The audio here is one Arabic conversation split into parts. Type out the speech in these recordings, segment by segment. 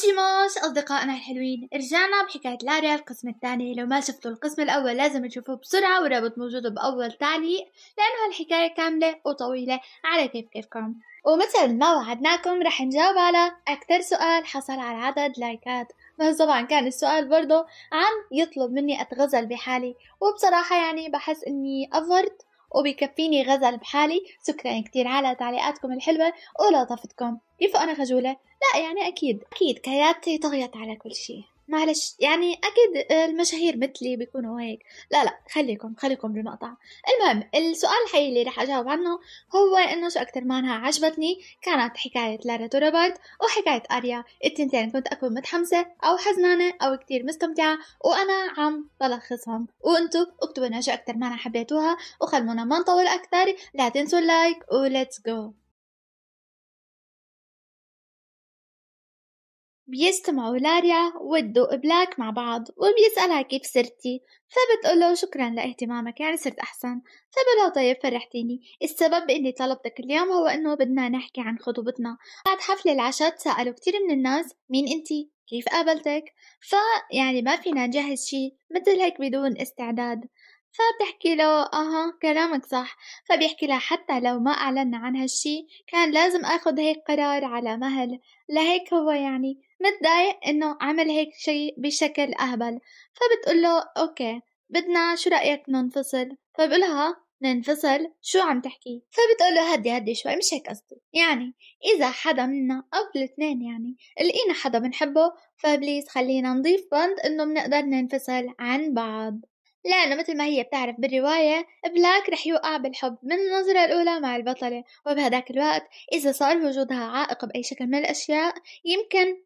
موش أصدقائنا الحلوين رجعنا بحكاية لاريا القسم الثاني لو ما شفتوا القسم الأول لازم تشوفوه بسرعة والرابط موجود بأول تعليق لأنه الحكاية كاملة وطويلة على كيف كيفكم ومثل ما وعدناكم رح نجاوب على أكثر سؤال حصل على عدد لايكات بس طبعا كان السؤال برضه عم يطلب مني أتغزل بحالي وبصراحة يعني بحس إني أفرت وبيكفيني غزل بحالي شكرا كتير على تعليقاتكم الحلوة ولطفتكم كيف أنا خجولة لا يعني أكيد أكيد كياتي طغيت على كل شيء معلش يعني أكيد المشاهير مثلي بيكونوا هيك لا لا خليكم خليكم بالمقطع المهم السؤال الحقيقي اللي رح أجاوب عنه هو إنه شو اكثر مانها عجبتني كانت حكاية لارا روبرت وحكاية أريا التنتين كنت أكون متحمسة أو حزنانة أو كتير مستمتعة وأنا عم بلخصهم وأنتو اكتبوا لنا شو اكثر مانها حبيتوها وخلونا ما نطول اكثر لا تنسوا اللايك وليتس جو بيجتمعوا لاريا ودو وبلاك مع بعض وبيسألها كيف صرتي فبتقوله شكرا لاهتمامك يعني صرت أحسن له طيب فرحتيني السبب بإني طلبتك اليوم هو إنه بدنا نحكي عن خطوبتنا بعد حفل العشاء سألوا كتير من الناس مين أنتي كيف قابلتك فيعني ما فينا نجهز شي مثل هيك بدون استعداد فبتحكي له اها كلامك صح فبيحكي لها حتى لو ما اعلنا عن هالشي كان لازم اخذ هيك قرار على مهل لهيك هو يعني متضايق انه عمل هيك شيء بشكل اهبل فبتقول له اوكي بدنا شو رايك ننفصل فبقولها ننفصل شو عم تحكي فبتقول له هدي هدي شوي مش هيك قصدي يعني اذا حدا منا او الاثنين يعني لقينا حدا بنحبه فبليز خلينا نضيف بند انه بنقدر ننفصل عن بعض لأنه مثل ما هي بتعرف بالرواية بلاك رح يوقع بالحب من النظرة الأولى مع البطلة وبهداك الوقت إذا صار وجودها عائق بأي شكل من الأشياء يمكن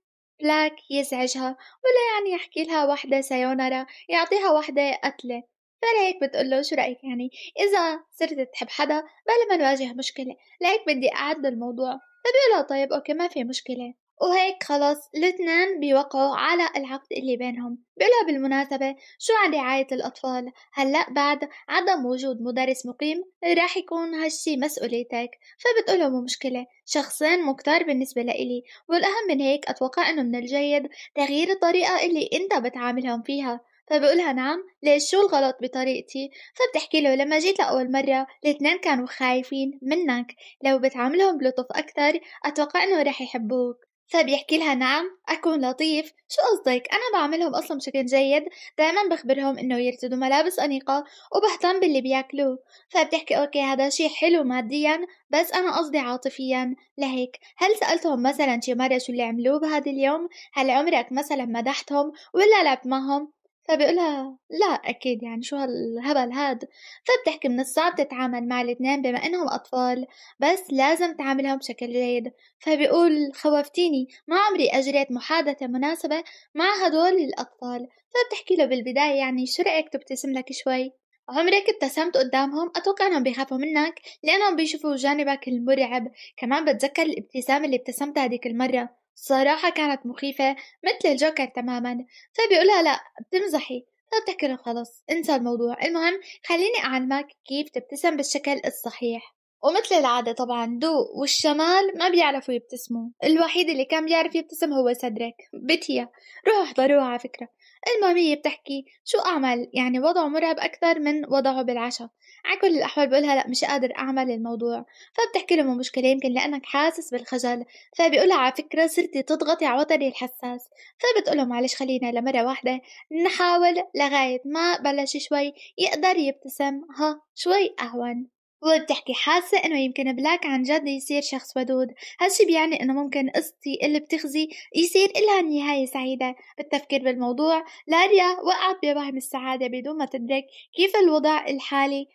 بلاك يزعجها ولا يعني يحكي لها وحدة سيونارا يعطيها وحدة قتلة فلهيك له شو رأيك يعني إذا صرت تحب حدا بلا ما نواجه مشكلة لهيك بدي أعد الموضوع فبيقولها طيب, طيب أوكي ما في مشكلة وهيك خلص الاتنين بيوقعوا على العقد اللي بينهم بلا بالمناسبة شو عن رعاية الأطفال هلأ بعد عدم وجود مدرس مقيم راح يكون هالشي مسؤوليتك فبتقوله مو مشكلة شخصين مكتار بالنسبة لإلي والأهم من هيك أتوقع إنه من الجيد تغيير الطريقة اللي أنت بتعاملهم فيها فبقولها نعم ليش شو الغلط بطريقتي فبتحكي له لما جيت لأول مرة الاثنين كانوا خايفين منك لو بتعاملهم بلطف أكتر أتوقع إنه راح يحبوك فبيحكي لها نعم أكون لطيف شو قصدك أنا بعملهم أصلا بشكل جيد دائما بخبرهم إنه يرتدوا ملابس أنيقة وبهتم باللي بياكلوه فبتحكي أوكي هذا شي حلو ماديا بس أنا قصدي عاطفيا لهيك هل سألتهم مثلا شي مرة شو اللي عملوه بهذا اليوم هل عمرك مثلا مدحتهم ولا لعبت معهم فبيقولها لا أكيد يعني شو هالهبل هاد فبتحكي من الصعب تتعامل مع الاثنين بما إنهم أطفال بس لازم تعاملهم بشكل جيد فبيقول خوفتيني ما عمري أجريت محادثة مناسبة مع هدول الأطفال فبتحكي له بالبداية يعني شو رأيك تبتسم لك شوي عمرك ابتسمت قدامهم أتوقع أنهم بيخافوا منك لأنهم بيشوفوا جانبك المرعب كمان بتذكر الابتسامة اللي ابتسمتها هذيك المرة صراحة كانت مخيفة مثل الجوكر تماما فبيقولها لا بتمزحي طب بتحكي له خلص انسى الموضوع المهم خليني أعلمك كيف تبتسم بالشكل الصحيح ومثل العادة طبعا دو والشمال ما بيعرفوا يبتسموا الوحيد اللي كان بيعرف يبتسم هو صدرك بتيا روحوا احضروها على فكرة المامية بتحكي شو أعمل يعني وضعه مرعب أكثر من وضعه بالعشاء على كل الأحوال بقولها لا مش قادر أعمل الموضوع فبتحكي له مشكلة يمكن لأنك حاسس بالخجل فبيقولها على فكرة صرتي تضغطي على وتري الحساس فبتقوله معلش خلينا لمرة واحدة نحاول لغاية ما بلش شوي يقدر يبتسم ها شوي أهون وبتحكي حاسة إنه يمكن بلاك عن جد يصير شخص ودود هالشي بيعني إنه ممكن قصتي اللي بتخزي يصير إلها نهاية سعيدة بالتفكير بالموضوع لاريا وقعت بوهم السعادة بدون ما تدرك كيف الوضع الحالي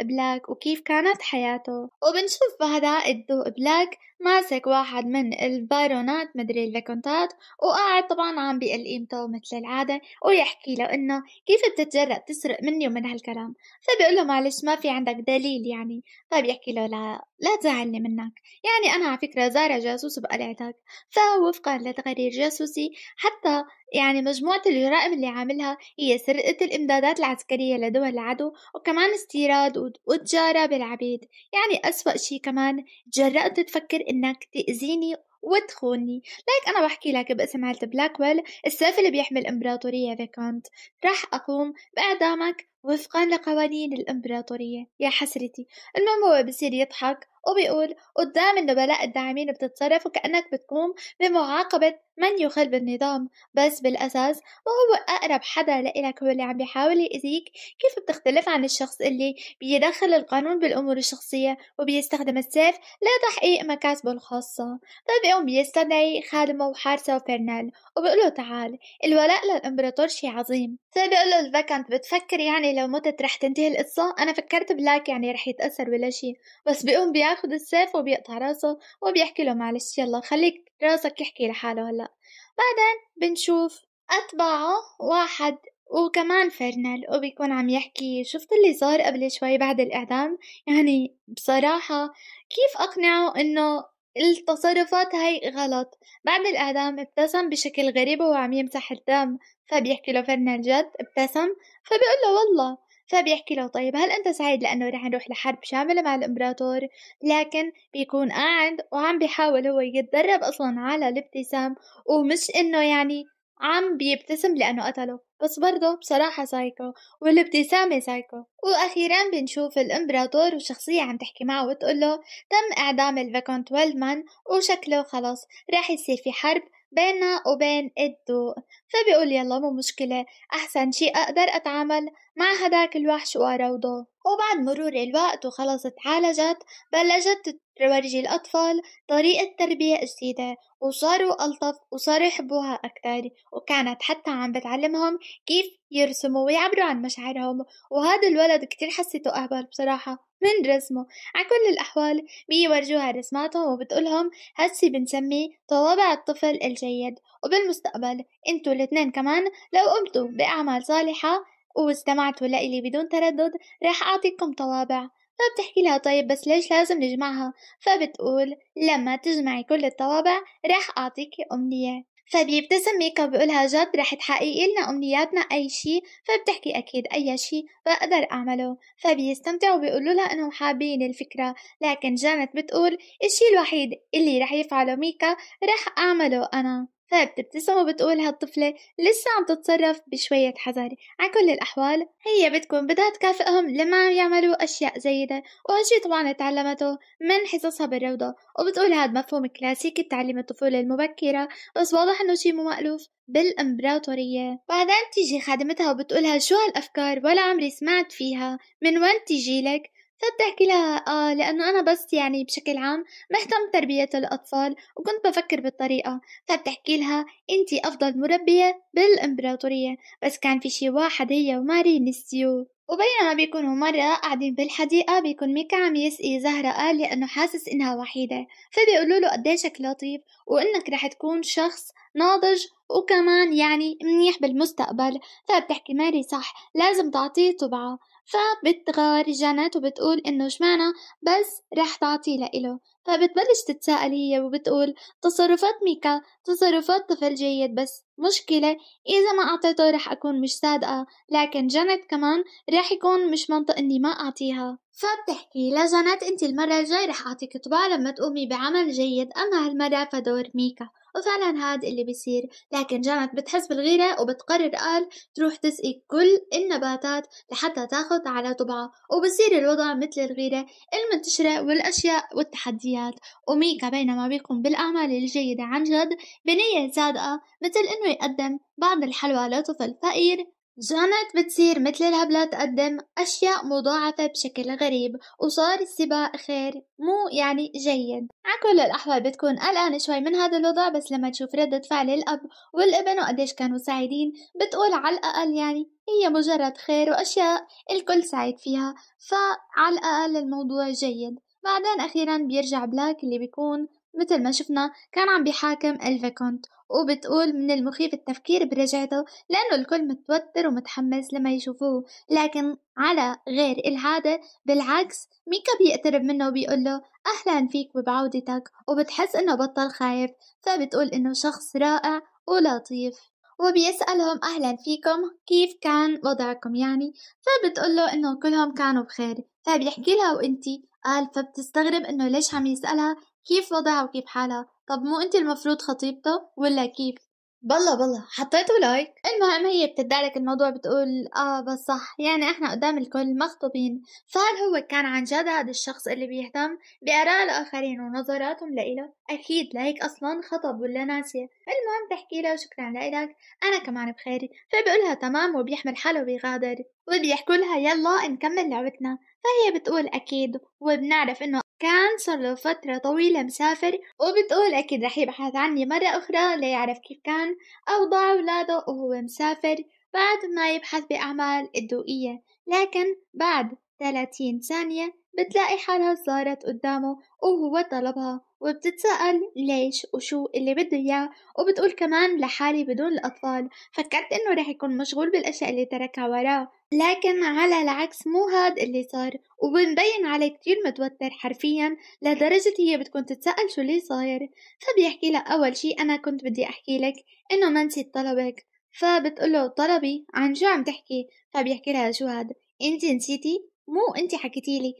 لبلاك وكيف كانت حياته وبنشوف بهذا الدو بلاك ماسك واحد من البارونات مدري الفيكونتات وقاعد طبعا عم بيقل قيمته مثل العادة ويحكي له انه كيف بتتجرأ تسرق مني ومن هالكلام فبيقول له معلش ما في عندك دليل يعني فبيحكي طيب له لا لا تزعلني منك يعني انا على فكرة زارة جاسوس بقلعتك فوفقا لتقرير جاسوسي حتى يعني مجموعة الجرائم اللي عاملها هي سرقة الإمدادات العسكرية لدول العدو وكمان استيراد وتجارة بالعبيد يعني أسوأ شي كمان جرأت تفكر إنك تأذيني وتخوني ليك أنا بحكي لك باسم عيلة بلاكويل السيف اللي بيحمي الإمبراطورية فيكونت راح أقوم بإعدامك وفقا لقوانين الإمبراطورية يا حسرتي المهم هو بصير يضحك وبيقول قدام النبلاء الداعمين بتتصرف وكأنك بتقوم بمعاقبة من يخل بالنظام بس بالأساس وهو أقرب حدا لإلك هو اللي عم بيحاول يأذيك كيف بتختلف عن الشخص اللي بيدخل القانون بالأمور الشخصية وبيستخدم السيف لتحقيق مكاسبه الخاصة فبيقوم طيب بيستدعي خادمه وحارسه وفرنال وبيقول له تعال الولاء للإمبراطور شي عظيم فبيقول طيب له الفاكنت بتفكر يعني لو متت رح تنتهي القصة أنا فكرت بلاك يعني رح يتأثر ولا شي بس بيقوم بياخد السيف وبيقطع راسه وبيحكي له معلش يلا خليك راسك يحكي لحاله هلأ بعدين بنشوف أتبعه واحد وكمان فرنل وبيكون عم يحكي شفت اللي صار قبل شوي بعد الإعدام يعني بصراحة كيف أقنعه إنه التصرفات هاي غلط بعد الإعدام ابتسم بشكل غريب وهو عم يمسح الدم فبيحكي له فرنا الجد ابتسم فبيقول له والله فبيحكي له طيب هل أنت سعيد لأنه رح نروح لحرب شاملة مع الإمبراطور لكن بيكون قاعد وعم بيحاول هو يتدرب أصلا على الابتسام ومش إنه يعني عم بيبتسم لأنه قتله بس برضه بصراحة سايكو والابتسامة سايكو وأخيرا بنشوف الإمبراطور وشخصية عم تحكي معه وتقول له تم إعدام الفيكونت ويلمان وشكله خلص راح يصير في حرب بيننا وبين الدوق فبيقول يلا مو مشكلة أحسن شي أقدر أتعامل مع هداك الوحش وراوضه وبعد مرور الوقت وخلص تعالجت بلشت تورجي الأطفال طريقة تربية جديدة وصاروا ألطف وصاروا يحبوها أكتر وكانت حتى عم بتعلمهم كيف يرسموا ويعبروا عن مشاعرهم وهذا الولد كتير حسيته أهبل بصراحة من رسمه على كل الأحوال بيورجوها رسماتهم وبتقولهم هسي بنسميه طوابع الطفل الجيد وبالمستقبل انتو الاتنين كمان لو قمتوا بأعمال صالحة واستمعتوا لإلي بدون تردد راح أعطيكم طوابع فبتحكي لها طيب بس ليش لازم نجمعها فبتقول لما تجمعي كل الطوابع راح أعطيكي أمنية فبيبتسم ميكا بقولها جد رح تحققي لنا أمنياتنا أي شي فبتحكي أكيد أي شي بقدر أعمله فبيستمتعوا وبيقولوا لها إنهم حابين الفكرة لكن جانت بتقول الشي الوحيد اللي رح يفعله ميكا رح أعمله أنا فبتبتسم وبتقول هالطفلة لسه عم تتصرف بشوية حذر على كل الأحوال هي بتكون بدها تكافئهم لما عم يعملوا أشياء جيدة وهالشي طبعا تعلمته من حصصها بالروضة وبتقول هاد مفهوم كلاسيكي تعليم الطفولة المبكرة بس واضح إنه شي مو مألوف بالإمبراطورية بعدين تيجي خادمتها وبتقولها شو هالأفكار ولا عمري سمعت فيها من وين تيجي لك فبتحكي لها آه لأنه أنا بس يعني بشكل عام مهتم بتربية الأطفال وكنت بفكر بالطريقة فبتحكي لها أنتي أفضل مربية بالإمبراطورية بس كان في شي واحد هي وماري نسيوه وبينما بيكونوا مرة قاعدين بالحديقة بيكون ميكا عم يسقي زهرة قال لأنه حاسس إنها وحيدة فبيقولوا له قديشك لطيف وإنك رح تكون شخص ناضج وكمان يعني منيح بالمستقبل فبتحكي ماري صح لازم تعطيه طبعه فبتغار الجينات وبتقول إنه شمعنا بس رح تعطي لإله فبتبلش تتساءل هي وبتقول تصرفات ميكا تصرفات طفل جيد بس مشكلة إذا ما أعطيته رح أكون مش صادقة لكن جنت كمان رح يكون مش منطق إني ما أعطيها فبتحكي لجنت أنت المرة الجاي رح أعطيك طباع لما تقومي بعمل جيد أما هالمرة فدور ميكا وفعلا هاد اللي بيصير لكن جانت بتحس بالغيرة وبتقرر قال تروح تسقي كل النباتات لحتى تاخد على طبعة وبصير الوضع مثل الغيرة المنتشرة والأشياء والتحديات التحديات وميكا بينما بيقوم بالأعمال الجيدة عن جد بنية صادقة مثل إنه يقدم بعض الحلوى لطفل فقير جانت بتصير مثل الهبلة تقدم أشياء مضاعفة بشكل غريب وصار السباق خير مو يعني جيد عكل الأحوال بتكون قلقانة شوي من هذا الوضع بس لما تشوف ردة فعل الأب والابن وقديش كانوا سعيدين بتقول على الأقل يعني هي مجرد خير وأشياء الكل سعيد فيها فعلى الأقل الموضوع جيد بعدين أخيرا بيرجع بلاك اللي بيكون مثل ما شفنا كان عم بيحاكم الفيكونت وبتقول من المخيف التفكير برجعته لأنه الكل متوتر ومتحمس لما يشوفوه لكن على غير العادة بالعكس ميكا بيقترب منه وبيقول له أهلا فيك وبعودتك وبتحس إنه بطل خايف فبتقول إنه شخص رائع ولطيف وبيسألهم أهلا فيكم كيف كان وضعكم يعني فبتقول له إنه كلهم كانوا بخير فبيحكي لها وإنتي قال فبتستغرب إنه ليش عم يسألها كيف وضعها وكيف حالها طب مو أنت المفروض خطيبته ولا كيف بالله بالله حطيته لايك المهم هي بتدارك الموضوع بتقول اه بس صح يعني احنا قدام الكل مخطوبين فهل هو كان عن جد هذا الشخص اللي بيهتم بآراء الآخرين ونظراتهم لإله أكيد لهيك أصلا خطب ولا ناسية المهم تحكي له شكرا لإلك أنا كمان بخير فبقولها تمام وبيحمل حاله وبيغادر وبيحكوا لها يلا نكمل لعبتنا فهي بتقول أكيد وبنعرف إنه كان صار له فترة طويلة مسافر وبتقول أكيد رح يبحث عني مرة أخرى ليعرف كيف كان أوضاع أولاده وهو مسافر بعد ما يبحث بأعمال الدوئية لكن بعد 30 ثانية بتلاقي حالها صارت قدامه وهو طلبها وبتتساءل ليش وشو اللي بده إياه وبتقول كمان لحالي بدون الأطفال فكرت إنه رح يكون مشغول بالأشياء اللي تركها وراه لكن على العكس مو هاد اللي صار وبنبين عليه كتير متوتر حرفيا لدرجة هي بتكون تتسأل شو اللي صاير فبيحكي لها أول شي أنا كنت بدي أحكي لك إنه ما نسيت طلبك فبتقوله طلبي عن شو عم تحكي فبيحكي لها شو هاد انت نسيتي مو انت حكيتي لي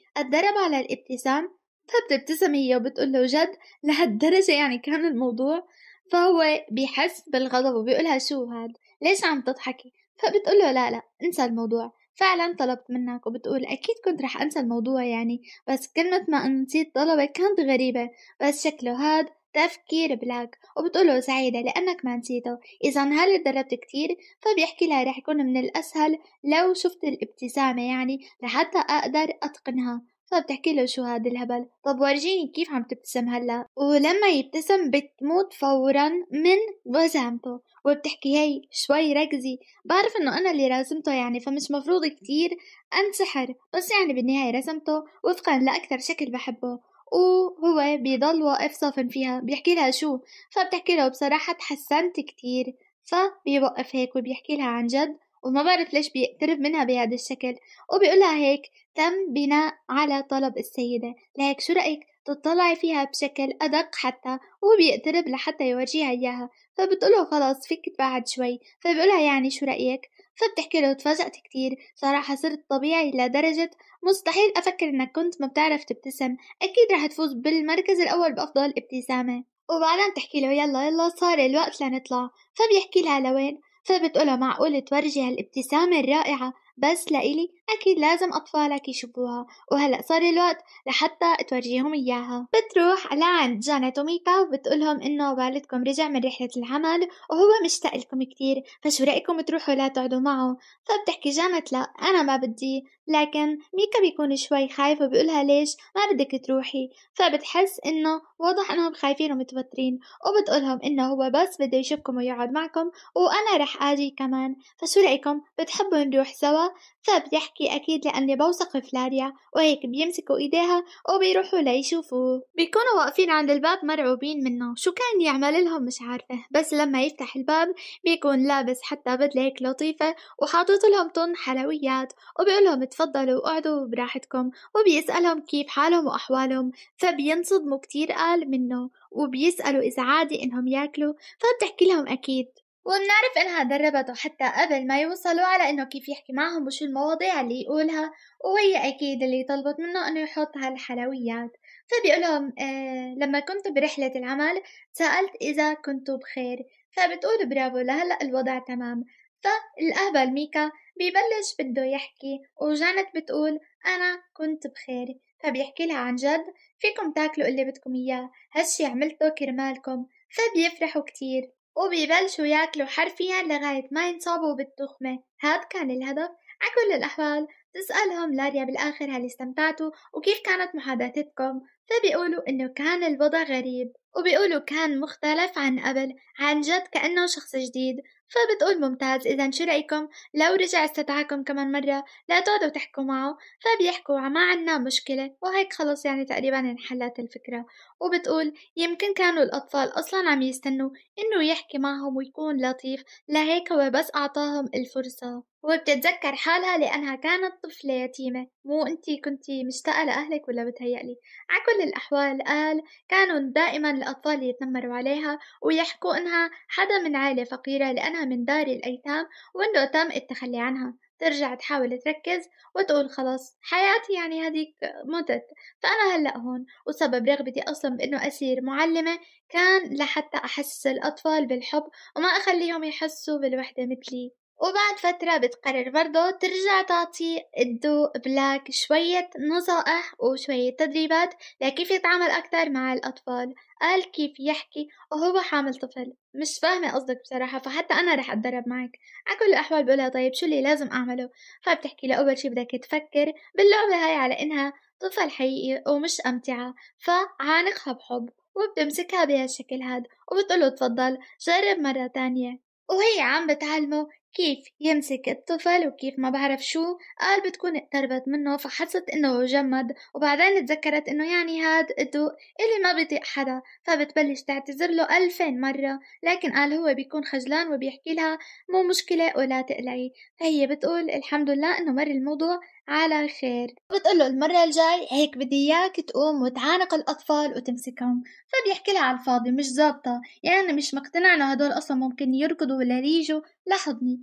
على الابتسام فبتبتسم هي وبتقول له جد لهالدرجة يعني كان الموضوع فهو بيحس بالغضب وبيقولها شو هاد ليش عم تضحكي فبتقول له لا لا انسى الموضوع فعلا طلبت منك وبتقول أكيد كنت رح أنسى الموضوع يعني بس كلمة ما نسيت طلبك كانت غريبة بس شكله هاد تفكير بلاك وبتقوله سعيدة لأنك ما نسيته إذا هل تدربت كتير فبيحكي لها رح يكون من الأسهل لو شفت الابتسامة يعني لحتى أقدر أتقنها فبتحكي طيب، له شو هاد الهبل طب ورجيني كيف عم تبتسم هلا ولما يبتسم بتموت فورا من وسامته وبتحكي هي شوي ركزي بعرف انه انا اللي رسمته يعني فمش مفروض كتير انسحر بس يعني بالنهاية رسمته وفقا لأكثر شكل بحبه وهو بيضل واقف صافن فيها بيحكي لها شو فبتحكي له بصراحة تحسنت كتير فبيوقف هيك وبيحكي لها عن جد وما بعرف ليش بيقترب منها بهذا الشكل وبيقولها هيك تم بناء على طلب السيدة لهيك شو رأيك تطلعي فيها بشكل أدق حتى وبيقترب لحتى يورجيها إياها فبتقوله خلاص فيك تبعد شوي فبيقولها يعني شو رأيك فبتحكي له تفاجأت كتير صراحة صرت طبيعي لدرجة مستحيل أفكر إنك كنت ما بتعرف تبتسم أكيد رح تفوز بالمركز الأول بأفضل ابتسامة وبعدين بتحكي له يلا يلا صار الوقت لنطلع فبيحكي لها لوين فبتقولها معقول تورجي هالابتسامة الرائعة بس لإلي أكيد لازم أطفالك يشوفوها وهلأ صار الوقت لحتى تورجيهم إياها بتروح لعند جانيت وميكا وبتقولهم إنه والدكم رجع من رحلة العمل وهو مشتاق لكم كتير فشو رأيكم تروحوا لا تقعدوا معه فبتحكي جانيت لا أنا ما بدي لكن ميكا بيكون شوي خايف وبيقولها ليش ما بدك تروحي فبتحس إنه واضح إنهم خايفين ومتوترين وبتقولهم إنه هو بس بده يشوفكم ويقعد معكم وأنا رح آجي كمان فشو رأيكم بتحبوا نروح سوا فبتحكي طيب، أكيد لأني بوثق فلاريا وهيك بيمسكوا إيديها وبيروحوا ليشوفوه بيكونوا واقفين عند الباب مرعوبين منه شو كان يعمل لهم مش عارفة بس لما يفتح الباب بيكون لابس حتى بدلة هيك لطيفة وحاطط لهم طن حلويات وبيقولهم تفضلوا اقعدوا براحتكم وبيسألهم كيف حالهم وأحوالهم فبينصدموا كتير قال منه وبيسألوا إذا عادي إنهم ياكلوا فبتحكي لهم أكيد وبنعرف انها دربته حتى قبل ما يوصلوا على انه كيف يحكي معهم وشو المواضيع اللي يقولها وهي اكيد اللي طلبت منه انه يحط هالحلويات فبيقولهم آه لما كنت برحلة العمل سألت اذا كنت بخير فبتقول برافو لهلأ الوضع تمام فالأهبل ميكا ببلش بده يحكي وجانت بتقول أنا كنت بخير فبيحكي لها عن جد فيكم تاكلوا اللي بدكم إياه هالشي عملته كرمالكم فبيفرحوا كتير وبيبلشوا ياكلوا حرفيا لغاية ما ينصابوا بالتخمة هاد كان الهدف عكل الأحوال تسألهم لاريا بالآخر هل استمتعتوا وكيف كانت محادثتكم فبيقولوا إنه كان الوضع غريب وبيقولوا كان مختلف عن قبل عن جد كأنه شخص جديد فبتقول ممتاز إذا شو رأيكم لو رجع استدعاكم كمان مرة لا تقعدوا تحكوا معه فبيحكوا ما عنا مشكلة وهيك خلص يعني تقريبا انحلت الفكرة وبتقول يمكن كانوا الأطفال أصلا عم يستنوا إنه يحكي معهم ويكون لطيف لهيك هو بس أعطاهم الفرصة وبتتذكر حالها لأنها كانت طفلة يتيمة مو أنتي كنتي مشتاقة لأهلك ولا بتهيألي على كل الأحوال قال كانوا دائما الأطفال يتنمروا عليها ويحكوا إنها حدا من عائلة فقيرة لأنها من دار الأيتام وإنه تم التخلي عنها ترجع تحاول تركز وتقول خلاص حياتي يعني هذيك متت فأنا هلأ هون وسبب رغبتي أصلا بأنه أصير معلمة كان لحتى أحس الأطفال بالحب وما أخليهم يحسوا بالوحدة مثلي وبعد فترة بتقرر برضه ترجع تعطي الدو بلاك شوية نصائح وشوية تدريبات لكيف يتعامل أكثر مع الأطفال قال كيف يحكي وهو حامل طفل مش فاهمة قصدك بصراحة فحتى أنا رح أتدرب معك على كل الأحوال بقولها طيب شو اللي لازم أعمله فبتحكي له أول شي بدك تفكر باللعبة هاي على إنها طفل حقيقي ومش أمتعة فعانقها بحب وبتمسكها بهالشكل هاد وبتقوله تفضل جرب مرة تانية وهي عم بتعلمه كيف يمسك الطفل وكيف ما بعرف شو قال بتكون اقتربت منه فحست انه جمد وبعدين تذكرت انه يعني هاد الضوء اللي ما بيطيق حدا فبتبلش تعتذر له ألفين مرة لكن قال هو بيكون خجلان وبيحكي لها مو مشكلة ولا تقلعي فهي بتقول الحمد لله انه مر الموضوع على خير بتقول له المرة الجاي هيك بدي إياك تقوم وتعانق الأطفال وتمسكهم فبيحكي لها على الفاضي مش زابطة يعني مش مقتنع إنه هدول أصلا ممكن يركضوا ولا يجوا لاحظني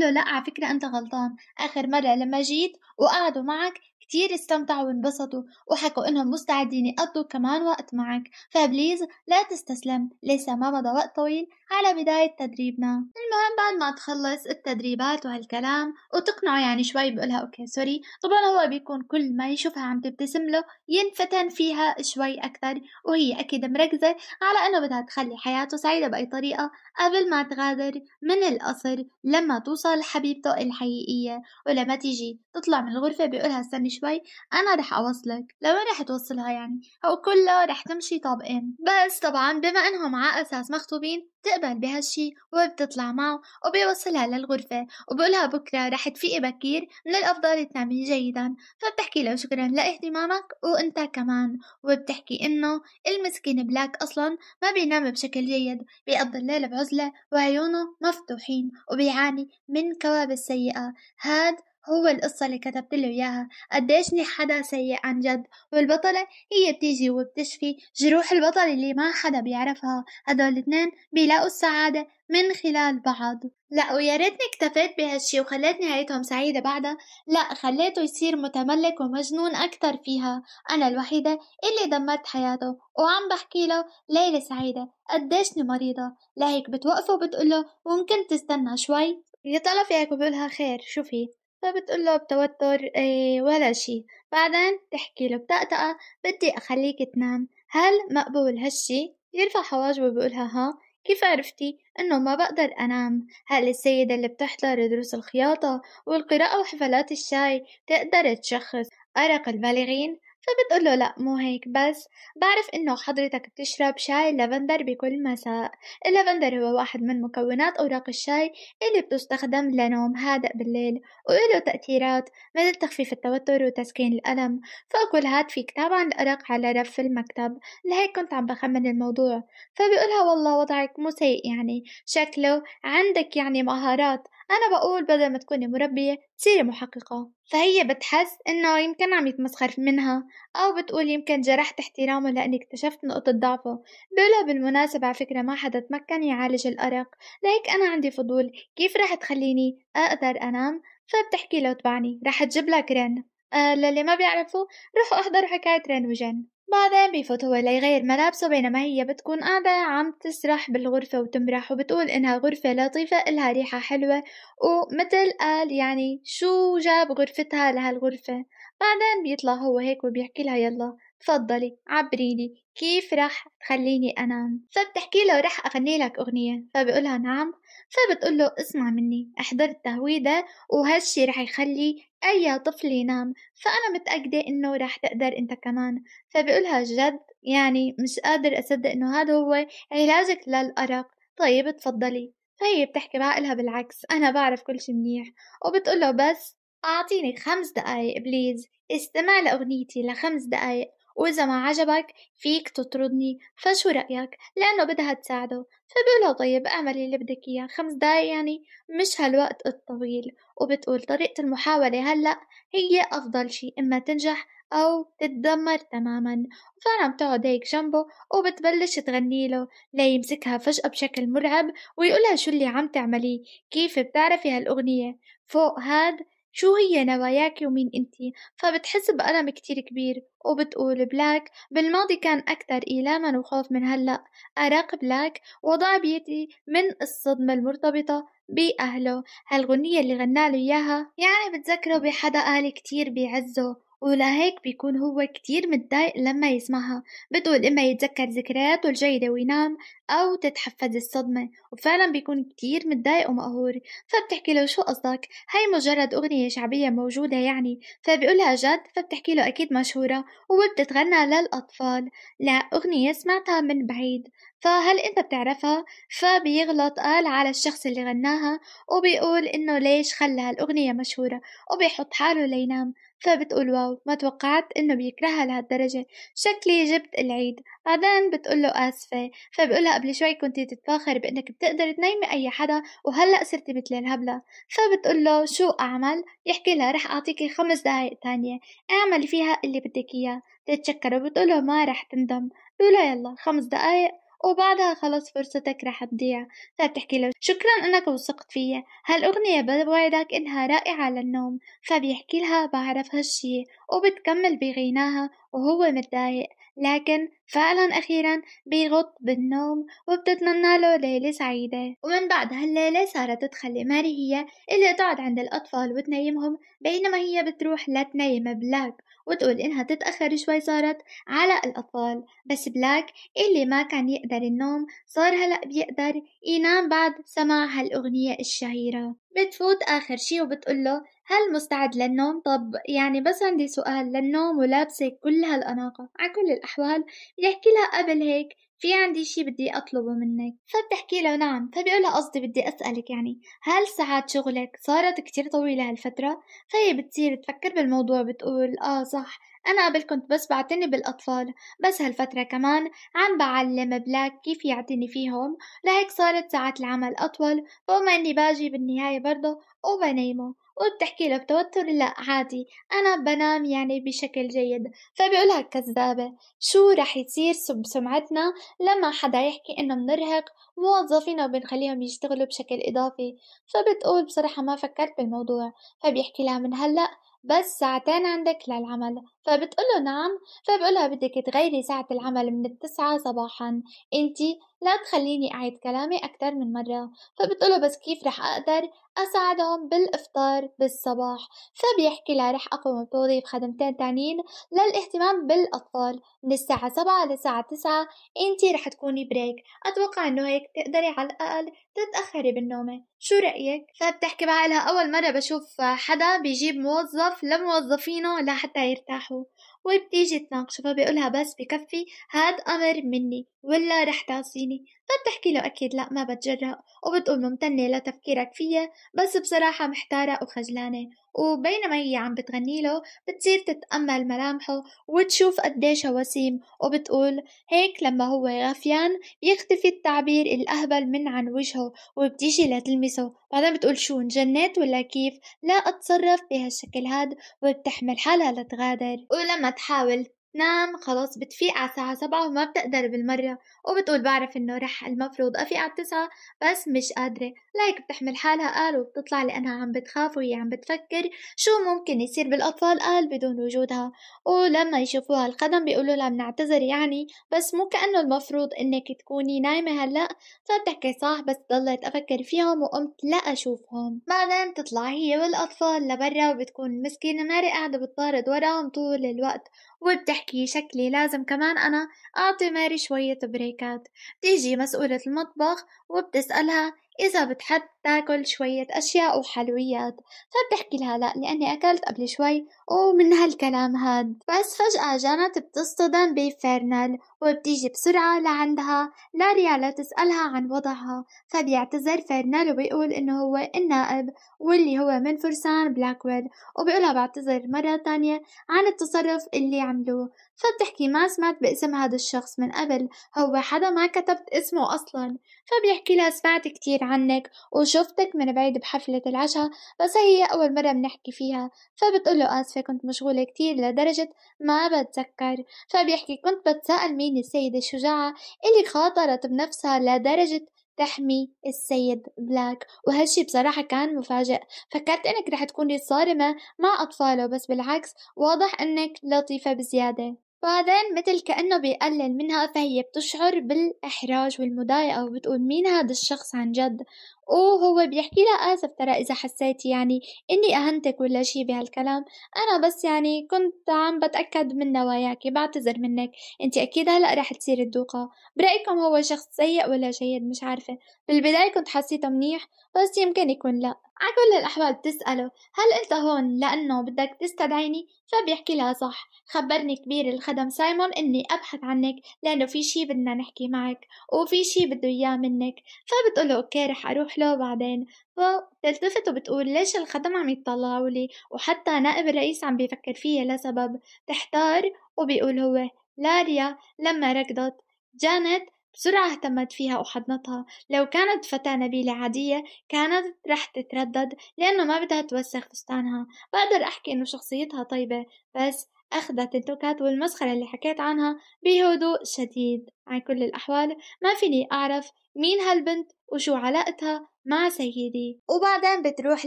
له لا على فكرة أنت غلطان آخر مرة لما جيت وقعدوا معك كتير استمتعوا وانبسطوا وحكوا إنهم مستعدين يقضوا كمان وقت معك فبليز لا تستسلم لسه ما مضى وقت طويل على بداية تدريبنا المهم بعد ما تخلص التدريبات وهالكلام وتقنعه يعني شوي بقولها أوكي سوري طبعا هو بيكون كل ما يشوفها عم تبتسم له ينفتن فيها شوي أكثر وهي أكيد مركزة على إنه بدها تخلي حياته سعيدة بأي طريقة قبل ما تغادر من القصر لما توصل حبيبته الحقيقية ولما تيجي تطلع من الغرفة بيقولها استني شوي انا رح اوصلك لوين رح توصلها يعني او كلها رح تمشي طابقين بس طبعا بما انهم على اساس مخطوبين بتقبل بهالشي وبتطلع معه وبيوصلها للغرفة وبقولها بكرة رح تفيقي بكير من الأفضل تنامي جيدا فبتحكي له شكرا لاهتمامك وانت كمان وبتحكي انه المسكين بلاك اصلا ما بينام بشكل جيد بيقضي الليل بعزلة وعيونه مفتوحين وبيعاني من كوابيس سيئة هاد هو القصة اللي كتبت له إياها قديشني حدا سيء عن جد والبطلة هي بتيجي وبتشفي جروح البطل اللي ما حدا بيعرفها هدول الاتنين بيلاقوا السعادة من خلال بعض لا ويا ريتني اكتفيت بهالشي وخليت نهايتهم سعيدة بعدها لا خليته يصير متملك ومجنون أكتر فيها أنا الوحيدة اللي دمرت حياته وعم بحكي له ليلة سعيدة قديشني مريضة لهيك بتوقفه وبتقول له ممكن تستنى شوي يطلع فيها فيك بقولها خير شوفي فبتقول له بتوتر ايه ولا شي بعدين بتحكي له بتأتأة بدي أخليك تنام هل مقبول هالشي؟ يرفع حواجبه وبيقولها ها كيف عرفتي إنه ما بقدر أنام؟ هل السيدة اللي بتحضر دروس الخياطة والقراءة وحفلات الشاي تقدر تشخص أرق البالغين؟ فبتقول له لا مو هيك بس بعرف إنه حضرتك بتشرب شاي لافندر بكل مساء اللافندر هو واحد من مكونات أوراق الشاي اللي بتستخدم لنوم هادئ بالليل وله تأثيرات مثل تخفيف التوتر وتسكين الألم فأكل هاد في كتاب عن الأرق على رف المكتب لهيك كنت عم بخمن الموضوع فبيقولها والله وضعك مو سيء يعني شكله عندك يعني مهارات أنا بقول بدل ما تكوني مربية تصيري محققة فهي بتحس إنه يمكن عم يتمسخر منها أو بتقول يمكن جرحت احترامه لأني اكتشفت نقطة ضعفه بلا بالمناسبة على فكرة ما حدا تمكن يعالج الأرق لهيك أنا عندي فضول كيف رح تخليني أقدر أنام فبتحكي له تبعني رح تجيب لك رن آه للي ما بيعرفوا روحوا احضروا حكاية رن وجن بعدين بيفوتوا ليغير ملابسه بينما هي بتكون قاعدة عم تسرح بالغرفة وتمرح وبتقول إنها غرفة لطيفة إلها ريحة حلوة ومثل قال يعني شو جاب غرفتها لهالغرفة بعدين بيطلع هو هيك وبيحكي لها يلا تفضلي عبريلي كيف رح تخليني أنام فبتحكي له رح أغني لك أغنية فبيقولها نعم فبتقول له اسمع مني احضرت تهويدة وهالشي رح يخلي أي طفل ينام فأنا متأكدة إنه رح تقدر أنت كمان فبيقولها جد يعني مش قادر أصدق إنه هذا هو علاجك للأرق طيب تفضلي فهي طيب بتحكي بعقلها بالعكس أنا بعرف كل شي منيح وبتقول له بس أعطيني خمس دقايق بليز استمع لأغنيتي لخمس دقايق وإذا ما عجبك فيك تطردني فشو رأيك لأنه بدها تساعده فبقوله طيب اعملي اللي بدك إياه خمس دقايق يعني مش هالوقت الطويل وبتقول طريقة المحاولة هلأ هي أفضل شي إما تنجح أو تتدمر تماما وفعلا بتقعد هيك جنبه وبتبلش تغني له ليمسكها فجأة بشكل مرعب ويقولها شو اللي عم تعمليه كيف بتعرفي هالأغنية فوق هاد شو هي نواياكي ومين انتي فبتحس بألم كتير كبير وبتقول بلاك بالماضي كان أكثر إيلاما وخوف من هلأ أراقب بلاك وضع بيتي من الصدمة المرتبطة بأهله هالغنية اللي غناله إياها يعني بتذكره بحدا قال كتير بيعزه ولهيك بيكون هو كتير متضايق لما يسمعها بتقول إما يتذكر ذكرياته الجيدة وينام أو تتحفز الصدمة وفعلا بيكون كتير متضايق ومقهور فبتحكي له شو قصدك هاي مجرد أغنية شعبية موجودة يعني فبيقولها جد فبتحكي له أكيد مشهورة وبتتغنى للأطفال لأغنية سمعتها من بعيد فهل انت بتعرفها فبيغلط قال على الشخص اللي غناها وبيقول انه ليش خلى هالاغنية مشهورة وبيحط حاله لينام فبتقول واو ما توقعت انه بيكرهها لهالدرجة شكلي جبت العيد بعدين بتقول له اسفة فبقولها قبل شوي كنتي تتفاخري بانك بتقدر تنيمي اي حدا وهلأ صرتي مثل الهبلة فبتقول له شو اعمل يحكي لها رح اعطيكي خمس دقايق تانية اعملي فيها اللي بدك اياه تتشكر وبتقول له ما رح تندم بقول له يلا خمس دقايق وبعدها خلص فرصتك راح تضيع فبتحكي له شكرا انك وثقت فيا هالاغنية بوعدك انها رائعة للنوم فبيحكي لها بعرف هالشي وبتكمل بغناها وهو متضايق لكن فعلا أخيرا بيغط بالنوم وبتتمنى له ليلة سعيدة ومن بعد هالليلة صارت تخلي ماري هي اللي تقعد عند الأطفال وتنيمهم بينما هي بتروح لتنيم بلاك وتقول إنها تتأخر شوي صارت على الأطفال بس بلاك اللي ما كان يقدر النوم صار هلأ بيقدر ينام بعد سماع هالأغنية الشهيرة بتفوت آخر شي وبتقول له هل مستعد للنوم؟ طب يعني بس عندي سؤال للنوم ولابسة كل هالأناقة على كل الأحوال بيحكي لها قبل هيك في عندي شي بدي أطلبه منك فبتحكي له نعم فبيقولها قصدي بدي أسألك يعني هل ساعات شغلك صارت كتير طويلة هالفترة؟ فهي بتصير تفكر بالموضوع بتقول آه صح أنا قبل كنت بس بعتني بالأطفال بس هالفترة كمان عم بعلم بلاك كيف يعتني فيهم لهيك صارت ساعات العمل أطول وما إني باجي بالنهاية برضه وبنيمه وبتحكي له بتوتر لا عادي أنا بنام يعني بشكل جيد فبيقولها كذابة شو رح يصير بسمعتنا لما حدا يحكي إنه بنرهق موظفينا وبنخليهم يشتغلوا بشكل إضافي فبتقول بصراحة ما فكرت بالموضوع فبيحكي لها من هلأ بس ساعتين عندك للعمل فبتقول له نعم فبقولها بدك تغيري ساعة العمل من التسعة صباحا انتي لا تخليني أعيد كلامي أكثر من مرة فبتقوله بس كيف رح أقدر أساعدهم بالإفطار بالصباح فبيحكي لها رح أقوم بتوظيف خدمتين تانيين للاهتمام بالأطفال من الساعة سبعة لساعة تسعة انتي رح تكوني بريك أتوقع إنه هيك تقدري على الأقل تتأخري بالنومة شو رأيك؟ فبتحكي بقى لها أول مرة بشوف حدا بيجيب موظف لموظفينه لحتى يرتاحوا وبتيجي تناقشه فبقولها بس بكفي هاد أمر مني ولا رح تعصيني فبتحكي له أكيد لأ ما بتجرأ وبتقول ممتنة لتفكيرك فيا بس بصراحة محتارة وخجلانة وبينما هي عم بتغني له بتصير تتأمل ملامحه وتشوف قديش وسيم وبتقول هيك لما هو غفيان يختفي التعبير الأهبل من عن وجهه وبتيجي لتلمسه بعدين بتقول شو انجنيت ولا كيف لا أتصرف بهالشكل هاد وبتحمل حالها لتغادر ولما تحاول نام خلاص بتفيق على الساعة سبعة وما بتقدر بالمرة وبتقول بعرف انه رح المفروض افيق على التسعة بس مش قادرة لايك بتحمل حالها قال وبتطلع لأنها عم بتخاف وهي عم بتفكر شو ممكن يصير بالأطفال قال بدون وجودها ولما يشوفوها القدم بيقولوا لها بنعتذر يعني بس مو كأنه المفروض إنك تكوني نايمة هلأ فبتحكي صح بس ضلت أفكر فيهم وقمت لا أشوفهم بعدين تطلع هي والأطفال لبرا وبتكون مسكينة ماري قاعدة بتطارد وراهم طول الوقت وبتحكي شكلي لازم كمان أنا أعطي ماري شوية بريكات تيجي مسؤولة المطبخ وبتسألها إذا بتحب تاكل شوية أشياء وحلويات فبتحكي لها لا لأني أكلت قبل شوي ومن هالكلام هاد بس فجأة جانت بتصطدم بفيرنال وبتيجي بسرعة لعندها لاريا لتسألها عن وضعها فبيعتذر فيرنال وبيقول إنه هو النائب واللي هو من فرسان بلاكويل وبيقولها بعتذر مرة تانية عن التصرف اللي عملوه فبتحكي ما سمعت باسم هذا الشخص من قبل هو حدا ما كتبت اسمه أصلا فبيحكي لها سمعت كتير عنك وشفتك من بعيد بحفلة العشاء بس هي أول مرة بنحكي فيها فبتقول له آسفة كنت مشغولة كتير لدرجة ما بتذكر فبيحكي كنت بتسأل مين السيدة الشجاعة اللي خاطرت بنفسها لدرجة تحمي السيد بلاك وهالشي بصراحة كان مفاجئ فكرت انك رح تكوني صارمة مع اطفاله بس بالعكس واضح انك لطيفة بزيادة بعدين مثل كأنه بيقلل منها فهي بتشعر بالإحراج والمضايقة وبتقول مين هذا الشخص عن جد وهو بيحكي لها آسف ترى إذا حسيتي يعني إني أهنتك ولا شي بهالكلام أنا بس يعني كنت عم بتأكد من نواياكي بعتذر منك أنت أكيد هلأ رح تصير الدوقة برأيكم هو شخص سيء ولا جيد مش عارفة بالبداية كنت حسيته منيح بس يمكن يكون لأ على كل الأحوال بتسأله هل أنت هون لأنه بدك تستدعيني؟ فبيحكي لها صح خبرني كبير الخدم سايمون إني أبحث عنك لأنه في شي بدنا نحكي معك وفي شي بده إياه منك فبتقوله أوكي رح أروح له بعدين فتلتفت وبتقول ليش الخدم عم يتطلعوا لي وحتى نائب الرئيس عم بيفكر فيها لسبب تحتار وبيقول هو لاريا لما ركضت جانت بسرعة اهتمت فيها وحضنتها لو كانت فتاة نبيلة عادية كانت رح تتردد لأنه ما بدها توسخ فستانها بقدر أحكي إنه شخصيتها طيبة بس أخذت التوكات والمسخرة اللي حكيت عنها بهدوء شديد عن كل الأحوال ما فيني أعرف مين هالبنت وشو علاقتها مع سيدي وبعدين بتروح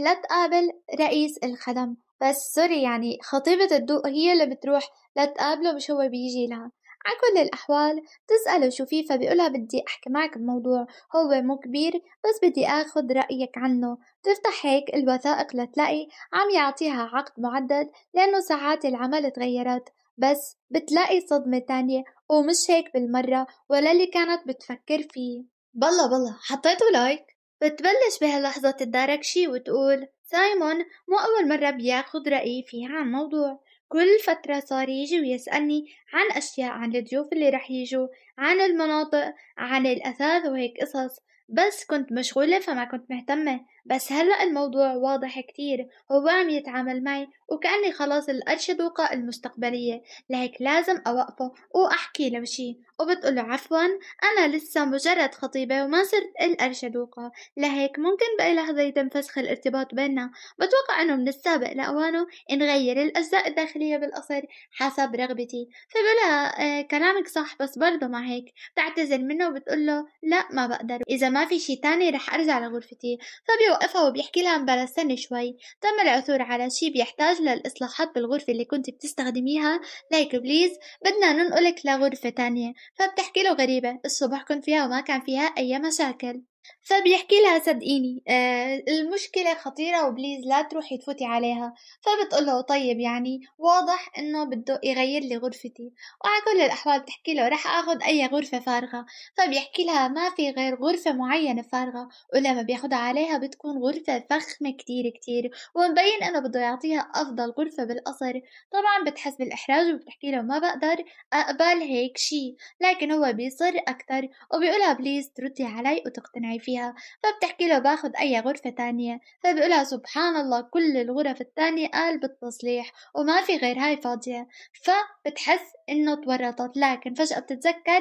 لتقابل رئيس الخدم بس سوري يعني خطيبة الدوق هي اللي بتروح لتقابله مش هو بيجي لها على كل الأحوال بتسأله فيه فبيقولها بدي أحكي معك بموضوع هو مو كبير بس بدي آخد رأيك عنه بتفتح هيك الوثائق لتلاقي عم يعطيها عقد معدد لأنه ساعات العمل تغيرت بس بتلاقي صدمة تانية ومش هيك بالمرة ولا اللي كانت بتفكر فيه بالله بالله حطيته لايك بتبلش بهاللحظة تدارك شي وتقول سايمون مو أول مرة بياخد رأيي فيها عن موضوع كل فترة صار يجي ويسألني عن أشياء عن الضيوف اللي رح يجوا عن المناطق عن الأثاث وهيك قصص بس كنت مشغولة فما كنت مهتمة بس هلأ الموضوع واضح كتير هو عم يتعامل معي وكأني خلاص الأرشدوقة المستقبلية لهيك لازم أوقفه وأحكي له شي وبتقول له عفوا أنا لسه مجرد خطيبة وما صرت الأرشدوقة لهيك ممكن بأي لحظة يتم فسخ الارتباط بيننا بتوقع أنه من السابق لأوانه نغير الأجزاء الداخلية بالقصر حسب رغبتي فبلا آه كلامك صح بس برضه مع هيك بتعتذر منه وبتقول له لا ما بقدر إذا ما في شي تاني رح أرجع لغرفتي فبي بيوقفها وبيحكي لها مبارا استني شوي تم العثور على شي بيحتاج للإصلاحات بالغرفة اللي كنت بتستخدميها ليك بليز بدنا ننقلك لغرفة تانية فبتحكي له غريبة الصبح كنت فيها وما كان فيها أي مشاكل فبيحكي لها صدقيني آه المشكلة خطيرة وبليز لا تروحي تفوتي عليها فبتقول له طيب يعني واضح انه بده يغير لي غرفتي وعلى كل الاحوال بتحكي له رح اخذ اي غرفة فارغة فبيحكي لها ما في غير غرفة معينة فارغة ولما بياخدها عليها بتكون غرفة فخمة كتير كتير ومبين انه بده يعطيها افضل غرفة بالقصر طبعا بتحس بالاحراج وبتحكي له ما بقدر اقبل هيك شي لكن هو بيصر اكتر وبيقولها بليز تردي علي وتقتنعي فيها فبتحكي له باخد أي غرفة تانية فبقولها سبحان الله كل الغرف التانية قال بالتصليح وما في غير هاي فاضية فبتحس إنه تورطت لكن فجأة بتتذكر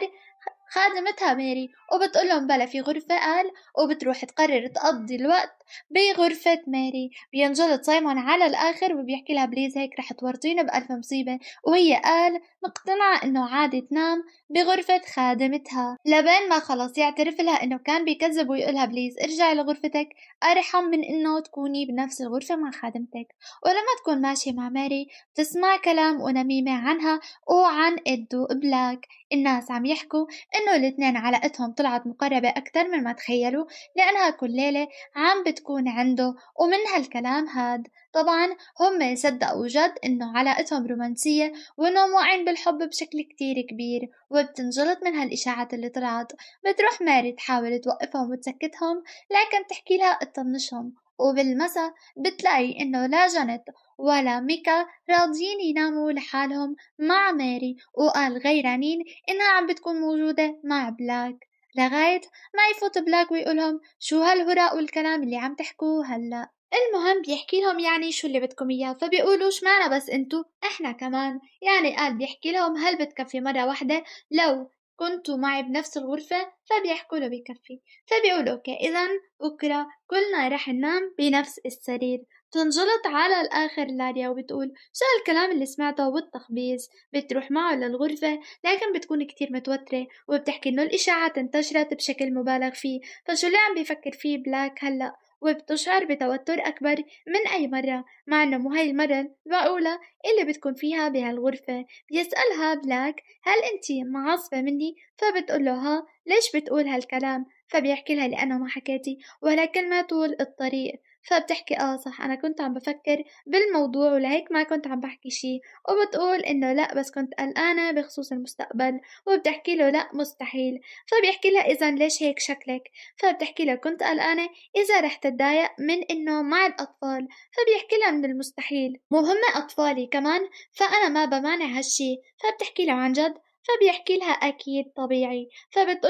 خادمتها ميري وبتقول لهم بلا في غرفة قال وبتروح تقرر تقضي الوقت بغرفة ماري بينجلط سايمون على الآخر وبيحكي لها بليز هيك رح تورطينا بألف مصيبة وهي قال مقتنعة إنه عادي تنام بغرفة خادمتها لبين ما خلص يعترف لها إنه كان بيكذب ويقولها بليز ارجعي لغرفتك أرحم من إنه تكوني بنفس الغرفة مع خادمتك ولما تكون ماشية مع ماري بتسمع كلام ونميمة عنها وعن إدو بلاك الناس عم يحكوا إنه الاثنين علاقتهم طلعت مقربة أكثر من ما تخيلوا لأنها كل ليلة عم بت تكون عنده ومن هالكلام هاد طبعا هم صدقوا جد انه علاقتهم رومانسية وانهم واقعين بالحب بشكل كتير كبير وبتنجلط من هالاشاعات اللي طلعت بتروح ماري تحاول توقفهم وتسكتهم لكن تحكي لها تطنشهم وبالمساء بتلاقي انه لا جنت ولا ميكا راضيين يناموا لحالهم مع ماري وقال غيرانين انها عم بتكون موجودة مع بلاك لغاية ما يفوت بلاك ويقولهم شو هالهراء والكلام اللي عم تحكوه هلأ المهم بيحكي لهم يعني شو اللي بدكم اياه فبيقولوا شمعنا بس انتو احنا كمان يعني قال بيحكي لهم هل بتكفي مرة واحدة لو كنتوا معي بنفس الغرفة فبيحكوا له بكفي فبيقول اوكي اذا بكرة كلنا رح ننام بنفس السرير بتنجلط على الآخر لاريا وبتقول شو هالكلام اللي سمعته والتخبيص بتروح معه للغرفة لكن بتكون كتير متوترة وبتحكي إنه الإشاعات انتشرت بشكل مبالغ فيه فشو اللي عم بيفكر فيه بلاك هلأ وبتشعر بتوتر أكبر من أي مرة مع أنه مو هاي المرة الأولى اللي بتكون فيها بهالغرفة بيسألها بلاك هل أنتي معصبة مني فبتقول له ها ليش بتقول هالكلام فبيحكي لها لأنه ما حكيتي ولكن ما طول الطريق فبتحكي اه صح انا كنت عم بفكر بالموضوع ولهيك ما كنت عم بحكي شي وبتقول انه لا بس كنت قلقانة بخصوص المستقبل وبتحكي له لا مستحيل فبيحكي لها اذا ليش هيك شكلك فبتحكي له كنت قلقانة اذا رح تتضايق من انه مع الاطفال فبيحكي لها من المستحيل مو هم اطفالي كمان فانا ما بمانع هالشي فبتحكي له عن جد فبيحكي لها أكيد طبيعي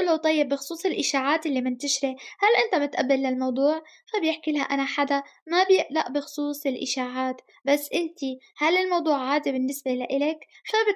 له طيب بخصوص الإشاعات اللي منتشرة هل أنت متقبل للموضوع؟ فبيحكي لها أنا حدا ما بيقلق بخصوص الإشاعات بس أنت هل الموضوع عادي بالنسبة لإلك؟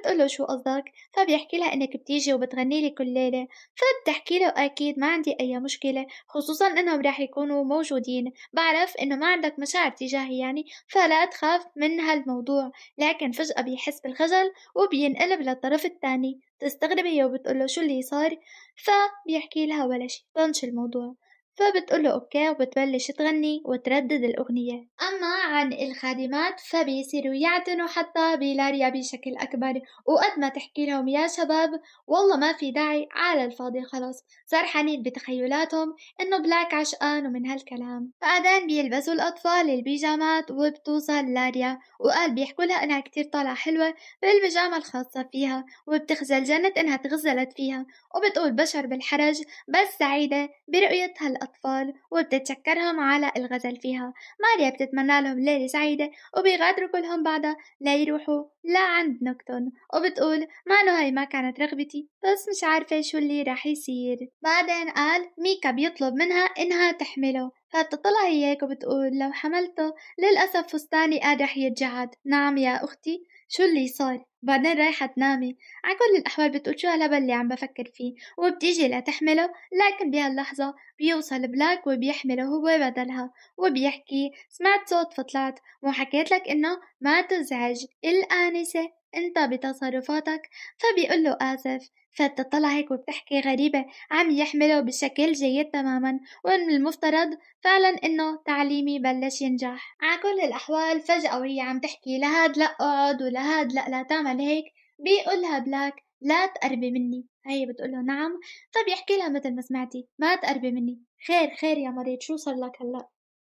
له شو قصدك؟ فبيحكي لها إنك بتيجي وبتغني لي كل ليلة فبتحكي له أكيد ما عندي أي مشكلة خصوصا إنهم راح يكونوا موجودين بعرف إنه ما عندك مشاعر تجاهي يعني فلا تخاف من هالموضوع لكن فجأة بيحس بالخجل وبينقلب للطرف الثاني تستغرب هي وبتقول له شو اللي صار فبيحكي لها ولا شي بنش الموضوع فبتقول له أوكي وبتبلش تغني وتردد الأغنية أما عن الخادمات فبيصيروا يعتنوا حتى بلاريا بشكل أكبر وقد ما تحكي لهم يا شباب والله ما في داعي على الفاضي خلاص صار حنين بتخيلاتهم إنه بلاك عشقان ومن هالكلام بعدين بيلبسوا الأطفال البيجامات وبتوصل لاريا وقال بيحكوا لها إنها كتير طالعة حلوة بالبيجامة الخاصة فيها وبتخجل جنة إنها تغزلت فيها وبتقول بشر بالحرج بس سعيدة برؤية الأطفال وبتتشكرهم على الغزل فيها ماريا بتتمنى لهم ليلة سعيدة وبيغادروا كلهم بعدها لا يروحوا لا عند نكتون وبتقول ما إنه هاي ما كانت رغبتي بس مش عارفة شو اللي راح يصير بعدين قال ميكا بيطلب منها إنها تحمله فبتطلع هيك وبتقول لو حملته للأسف فستاني قاد رح يتجعد نعم يا أختي شو اللي صار بعدين رايحة تنامي على كل الأحوال بتقول شو هالهبل اللي عم بفكر فيه وبتيجي لتحمله لكن بهاللحظة بيوصل بلاك وبيحمله هو بدلها وبيحكي سمعت صوت فطلعت وحكيت لك إنه ما تزعج الآنسة أنت بتصرفاتك فبيقول له آسف فبتطلع هيك وبتحكي غريبة عم يحمله بشكل جيد تماما ومن المفترض فعلا انه تعليمي بلش ينجح على كل الاحوال فجأة وهي عم تحكي لهاد لا اقعد ولهاد لا لا تعمل هيك بيقولها بلاك لا تقربي مني هي بتقوله نعم فبيحكي لها مثل ما سمعتي ما تقربي مني خير خير يا مريض شو صار لك هلا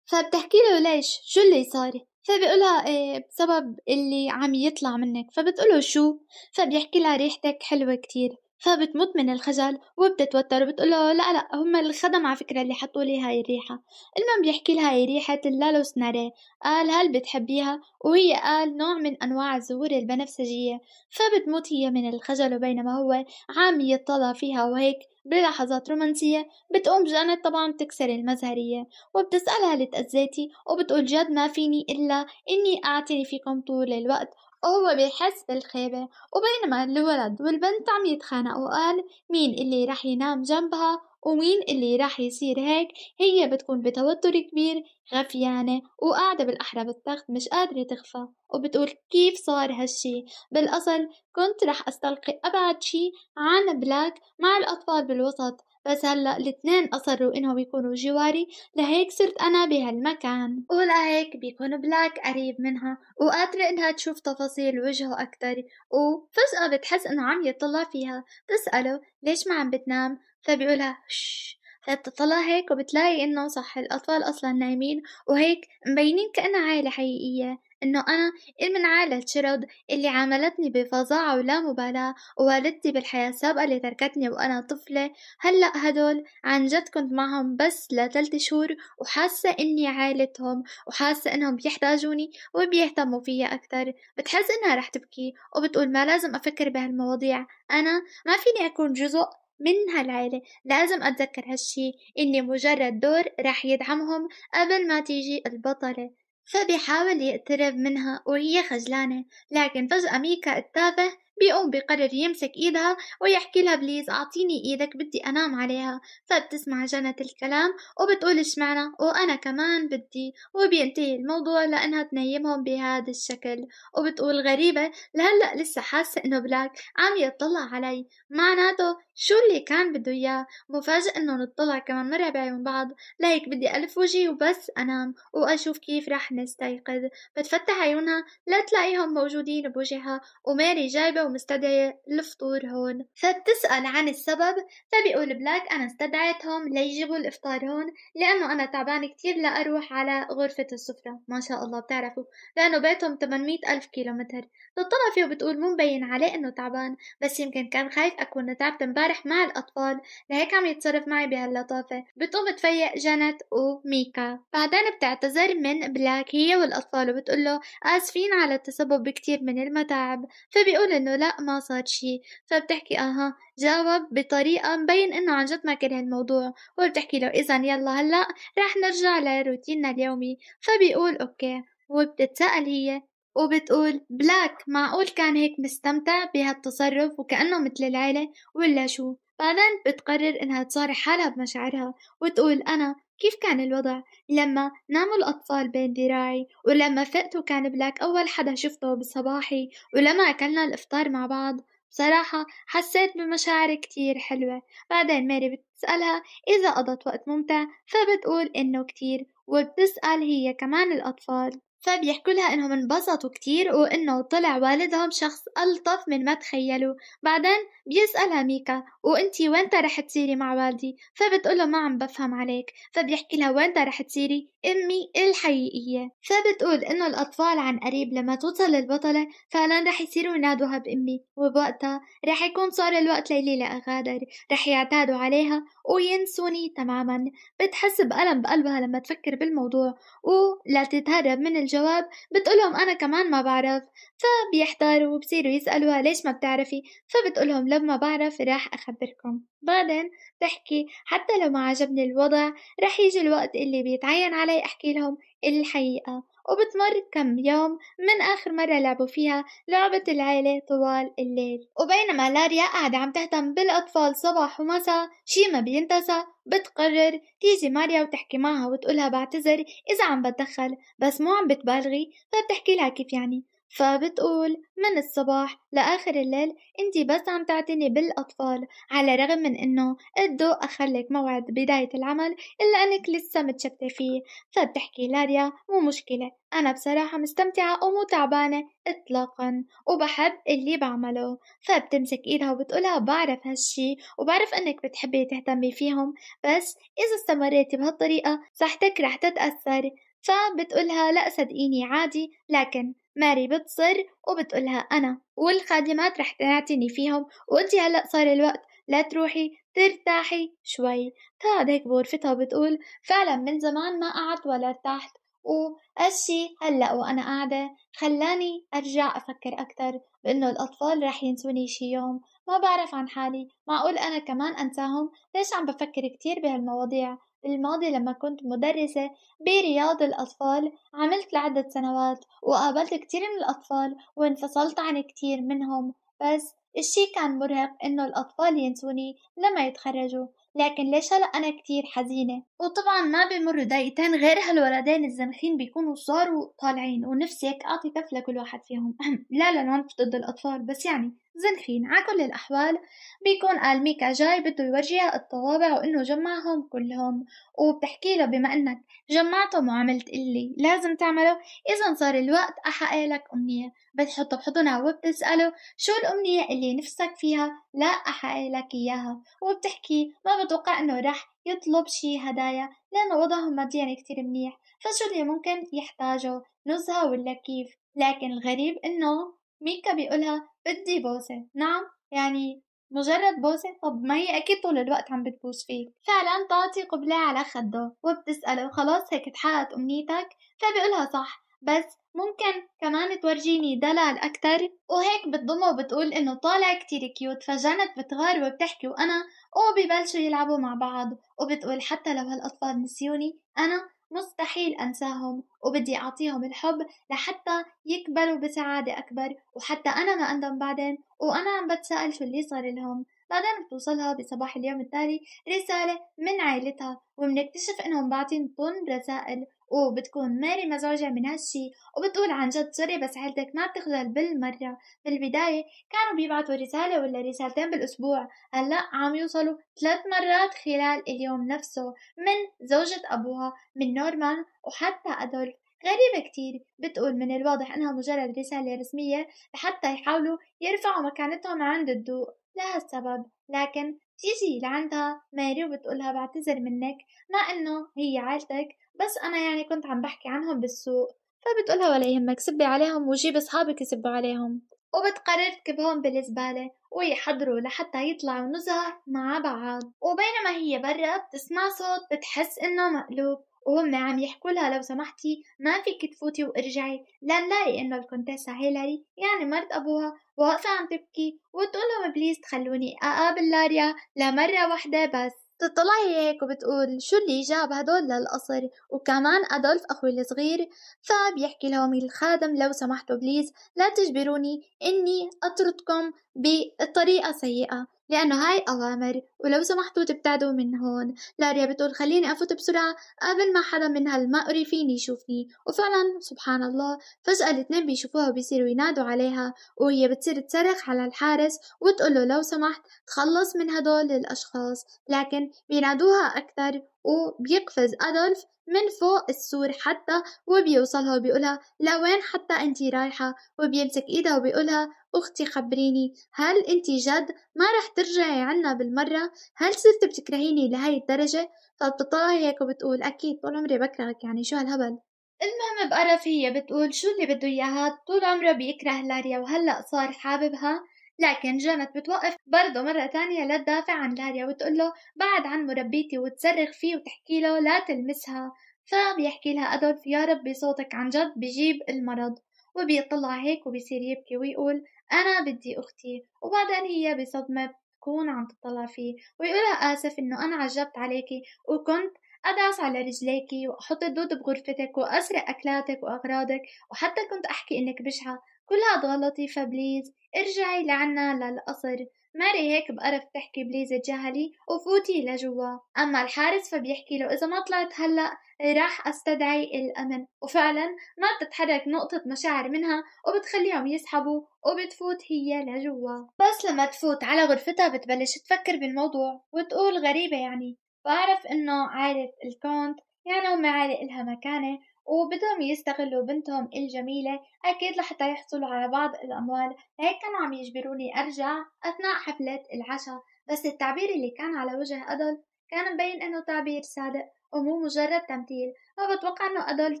فبتحكي له ليش شو اللي صار فبيقولها إيه بسبب اللي عم يطلع منك فبتقوله شو فبيحكي لها ريحتك حلوة كتير فبتموت من الخجل وبتتوتر له لا لا هم الخدم على فكرة اللي حطوا لي هاي الريحة المهم بيحكي لها هاي ريحة اللالوس ناري قال هل بتحبيها وهي قال نوع من أنواع الزهور البنفسجية فبتموت هي من الخجل وبينما هو عم يطلع فيها وهيك بلحظات رومانسية بتقوم جانت طبعا بتكسر المزهرية وبتسألها لتأذيتي وبتقول جد ما فيني إلا إني أعتني فيكم طول الوقت وهو بيحس بالخيبة وبينما الولد والبنت عم يتخانقوا وقال مين اللي رح ينام جنبها ومين اللي رح يصير هيك هي بتكون بتوتر كبير غفيانة وقاعدة بالأحرى بالتخت مش قادرة تخفى وبتقول كيف صار هالشي بالأصل كنت رح أستلقي أبعد شي عن بلاك مع الأطفال بالوسط بس هلا الاثنين اصروا انهم يكونوا جواري لهيك صرت انا بهالمكان ولهيك بيكون بلاك قريب منها وقادرة انها تشوف تفاصيل وجهه اكتر وفجأة بتحس انه عم يطلع فيها بتسأله ليش ما عم بتنام فبيقولها شش فبتطلع هيك وبتلاقي انه صح الاطفال اصلا نايمين وهيك مبينين كأنها عائلة حقيقية إنه أنا من عائلة شرد اللي عاملتني بفظاعة ولا مبالاة ووالدتي بالحياة السابقة اللي تركتني وأنا طفلة هلأ هدول عن جد كنت معهم بس لثلاث شهور وحاسة إني عائلتهم وحاسة إنهم بيحتاجوني وبيهتموا فيا اكثر بتحس إنها رح تبكي وبتقول ما لازم أفكر بهالمواضيع أنا ما فيني أكون جزء من هالعيلة لازم أتذكر هالشي إني مجرد دور رح يدعمهم قبل ما تيجي البطلة فبيحاول يقترب منها وهي خجلانة لكن فجأة ميكا التافه بيقوم بقرر يمسك إيدها ويحكي لها بليز أعطيني إيدك بدي أنام عليها فبتسمع جنت الكلام وبتقول اشمعنى وأنا كمان بدي وبينتهي الموضوع لأنها تنيمهم بهذا الشكل وبتقول غريبة لهلأ لسه حاسة إنه بلاك عم يطلع علي معناته شو اللي كان بده إياه مفاجئ إنه نطلع كمان مرة بعيون بعض لهيك بدي ألف وجهي وبس أنام وأشوف كيف رح نستيقظ بتفتح عيونها لا تلاقيهم موجودين بوجهها وماري جايبة ومستدعية الفطور هون فبتسأل عن السبب فبيقول بلاك أنا استدعيتهم ليجيبوا الإفطار هون لأنه أنا تعبان كتير لأروح على غرفة السفرة ما شاء الله بتعرفوا لأنه بيتهم 800 ألف كيلومتر بتطلع فيه وبتقول مو مبين عليه إنه تعبان بس يمكن كان خايف أكون تعبت امبارح مع الأطفال لهيك عم يتصرف معي بهاللطافة بتقوم تفيق جنت وميكا بعدين بتعتذر من بلاك هي والأطفال وبتقول له آسفين على التسبب بكتير من المتاعب فبيقول إنه لا ما صار شيء فبتحكي اها جاوب بطريقة مبين انه عن جد ما كره الموضوع وبتحكي له اذا يلا هلا رح نرجع لروتيننا اليومي فبيقول اوكي وبتتسأل هي وبتقول بلاك معقول كان هيك مستمتع بهالتصرف وكأنه مثل العيلة ولا شو بعدين بتقرر انها تصارح حالها بمشاعرها وتقول انا كيف كان الوضع؟ لما ناموا الأطفال بين ذراعي ولما فقت وكان بلاك أول حدا شفته بصباحي ولما أكلنا الإفطار مع بعض بصراحة حسيت بمشاعر كتير حلوة بعدين ماري بتسألها إذا قضت وقت ممتع فبتقول إنه كتير وبتسأل هي كمان الأطفال فبيحكوا لها انهم انبسطوا كتير وانه طلع والدهم شخص الطف من ما تخيلوا بعدين بيسألها ميكا وانتي وين رح تصيري مع والدي فبتقوله ما عم بفهم عليك فبيحكي لها وين رح تصيري امي الحقيقية فبتقول انه الاطفال عن قريب لما توصل البطلة فعلا رح يصيروا ينادوها بامي وبوقتها رح يكون صار الوقت ليلي لاغادر رح يعتادوا عليها وينسوني تماما بتحس بألم بقلبها لما تفكر بالموضوع ولا تتهرب من الجواب بتقولهم أنا كمان ما بعرف فبيحتاروا وبصيروا يسألوها ليش ما بتعرفي فبتقولهم لما بعرف راح أخبركم بعدين بتحكي حتى لو ما عجبني الوضع رح يجي الوقت اللي بيتعين علي أحكي لهم الحقيقة وبتمر كم يوم من آخر مرة لعبوا فيها لعبة العيلة طوال الليل وبينما لاريا قاعدة عم تهتم بالأطفال صباح ومساء شي ما بينتسى بتقرر تيجي ماريا وتحكي معها وتقولها بعتذر إذا عم بتدخل بس مو عم بتبالغي فبتحكي لها كيف يعني فبتقول من الصباح لآخر الليل انت بس عم تعتني بالأطفال على الرغم من انه قدو أخلك موعد بداية العمل إلا أنك لسه متشتتة فيه فبتحكي لاريا مو مشكلة أنا بصراحة مستمتعة ومو تعبانة إطلاقا وبحب اللي بعمله فبتمسك إيدها وبتقولها بعرف هالشي وبعرف أنك بتحبي تهتمي فيهم بس إذا استمريتي بهالطريقة صحتك رح تتأثر فبتقولها لا صدقيني عادي لكن ماري بتصر وبتقولها أنا والخادمات رح تعتني فيهم وأنت هلأ صار الوقت لا تروحي ترتاحي شوي بتقعد هيك بغرفتها وبتقول فعلا من زمان ما قعدت ولا ارتحت وهالشي هلأ وأنا قاعدة خلاني أرجع أفكر أكتر بأنه الأطفال رح ينسوني شي يوم ما بعرف عن حالي معقول أنا كمان أنساهم ليش عم بفكر كتير بهالمواضيع بالماضي لما كنت مدرسة برياض الأطفال عملت لعدة سنوات وقابلت كتير من الأطفال وانفصلت عن كتير منهم بس الشي كان مرهق إنه الأطفال ينسوني لما يتخرجوا لكن ليش هلأ أنا كتير حزينة وطبعا ما بيمروا دقيقتين غير هالولدين الزنخين بيكونوا صاروا طالعين ونفسي هيك اعطي كف كل واحد فيهم لا لا العنف ضد الاطفال بس يعني زنخين على كل الاحوال بيكون الميكا جاي بده يورجيها الطوابع وانه جمعهم كلهم وبتحكي له بما انك جمعتهم وعملت اللي لازم تعمله اذا صار الوقت احقق لك امنيه بتحطه بحضنها وبتساله شو الامنيه اللي نفسك فيها لا احقق لك اياها وبتحكي ما بتوقع انه راح يطلب شي هدايا لأن وضعهم ماديا كتير منيح فشو اللي ممكن يحتاجه نزهة ولا كيف لكن الغريب إنه ميكا بيقولها بدي بوسة نعم يعني مجرد بوسة طب ما هي أكيد طول الوقت عم بتبوس فيك فعلا تعطي قبلة على خده وبتسأله خلاص هيك تحققت أمنيتك فبيقولها صح بس ممكن كمان تورجيني دلال أكتر وهيك بتضمه وبتقول إنه طالع كتير كيوت فجنت بتغار وبتحكي وأنا وبيبلشوا يلعبوا مع بعض وبتقول حتى لو هالأطفال نسيوني أنا مستحيل أنساهم وبدي أعطيهم الحب لحتى يكبروا بسعادة أكبر وحتى أنا ما أندم بعدين وأنا عم بتسأل شو اللي صار لهم بعدين بتوصلها بصباح اليوم التالي رسالة من عائلتها وبنكتشف إنهم بعتين طن رسائل وبتكون ماري مزعوجة من هالشي وبتقول عن جد سوري بس عيلتك ما بتخجل بالمرة بالبداية كانوا بيبعتوا رسالة ولا رسالتين بالأسبوع هلأ عم يوصلوا ثلاث مرات خلال اليوم نفسه من زوجة أبوها من نورمان وحتى أدولف غريبة كتير بتقول من الواضح انها مجرد رسالة رسمية لحتى يحاولوا يرفعوا مكانتهم عند الدوق لهالسبب لكن تيجي لعندها ماري وبتقولها بعتذر منك ما انه هي عائلتك بس أنا يعني كنت عم بحكي عنهم بالسوق فبتقولها ولا يهمك سبي عليهم وجيب أصحابك يسبوا عليهم وبتقرر تكبهم بالزبالة ويحضروا لحتى يطلعوا نزهة مع بعض وبينما هي برا بتسمع صوت بتحس إنه مقلوب وهم عم يحكوا لها لو سمحتي ما فيك تفوتي وارجعي لنلاقي انه الكونتيسة هيلاري يعني مرت ابوها واقفة عم تبكي وتقول لهم بليز تخلوني اقابل لاريا لمرة واحدة بس بتطلعي هيك وبتقول شو اللي جاب هدول للقصر وكمان أدولف أخوي الصغير فبيحكي لهم الخادم لو سمحتوا بليز لا تجبروني إني أطردكم بطريقة سيئة لأنه هاي أوامر ولو سمحتوا تبتعدوا من هون لاريا بتقول خليني أفوت بسرعة قبل ما حدا من هالمقرفين يشوفني وفعلا سبحان الله فجأة الاتنين بيشوفوها وبيصيروا ينادوا عليها وهي بتصير تصرخ على الحارس وتقول له لو سمحت تخلص من هدول الأشخاص لكن بينادوها أكثر وبيقفز أدولف من فوق السور حتى وبيوصلها وبيقولها لوين حتى انت رايحة وبيمسك ايدها وبيقولها اختي خبريني هل انت جد ما رح ترجعي عنا بالمرة هل صرت بتكرهيني لهي الدرجة؟ فبتطلع هيك وبتقول أكيد طول عمري بكرهك يعني شو هالهبل المهم بقرف هي بتقول شو اللي بده إياها طول عمره بيكره لاريا وهلأ صار حاببها لكن جانت بتوقف برضه مرة تانية لتدافع عن لاريا وتقول له بعد عن مربيتي وتصرخ فيه وتحكي له لا تلمسها فبيحكي لها أدولف يا رب صوتك عن جد بجيب المرض وبيطلع هيك وبيصير يبكي ويقول أنا بدي أختي وبعدين هي بصدمة تكون عم تطلع فيه ويقولها آسف إنه أنا عجبت عليكي وكنت أدعس على رجليكي وأحط الدود بغرفتك وأسرق أكلاتك وأغراضك وحتى كنت أحكي إنك بشعة كل هاد غلطي فبليز ارجعي لعنا للقصر ماري هيك بقرف بتحكي بليزة اتجاهلي وفوتي لجوا أما الحارس فبيحكي له إذا ما طلعت هلأ راح أستدعي الأمن وفعلا ما بتتحرك نقطة مشاعر منها وبتخليهم يسحبوا وبتفوت هي لجوا بس لما تفوت على غرفتها بتبلش تفكر بالموضوع وتقول غريبة يعني بعرف إنه عائلة الكونت يعني وما عائلة إلها مكانة وبدهم يستغلوا بنتهم الجميلة أكيد لحتى يحصلوا على بعض الأموال هيك كانوا عم يجبروني أرجع أثناء حفلة العشاء بس التعبير اللي كان على وجه أدل كان مبين إنه تعبير صادق ومو مجرد تمثيل وبتوقع انه ادولف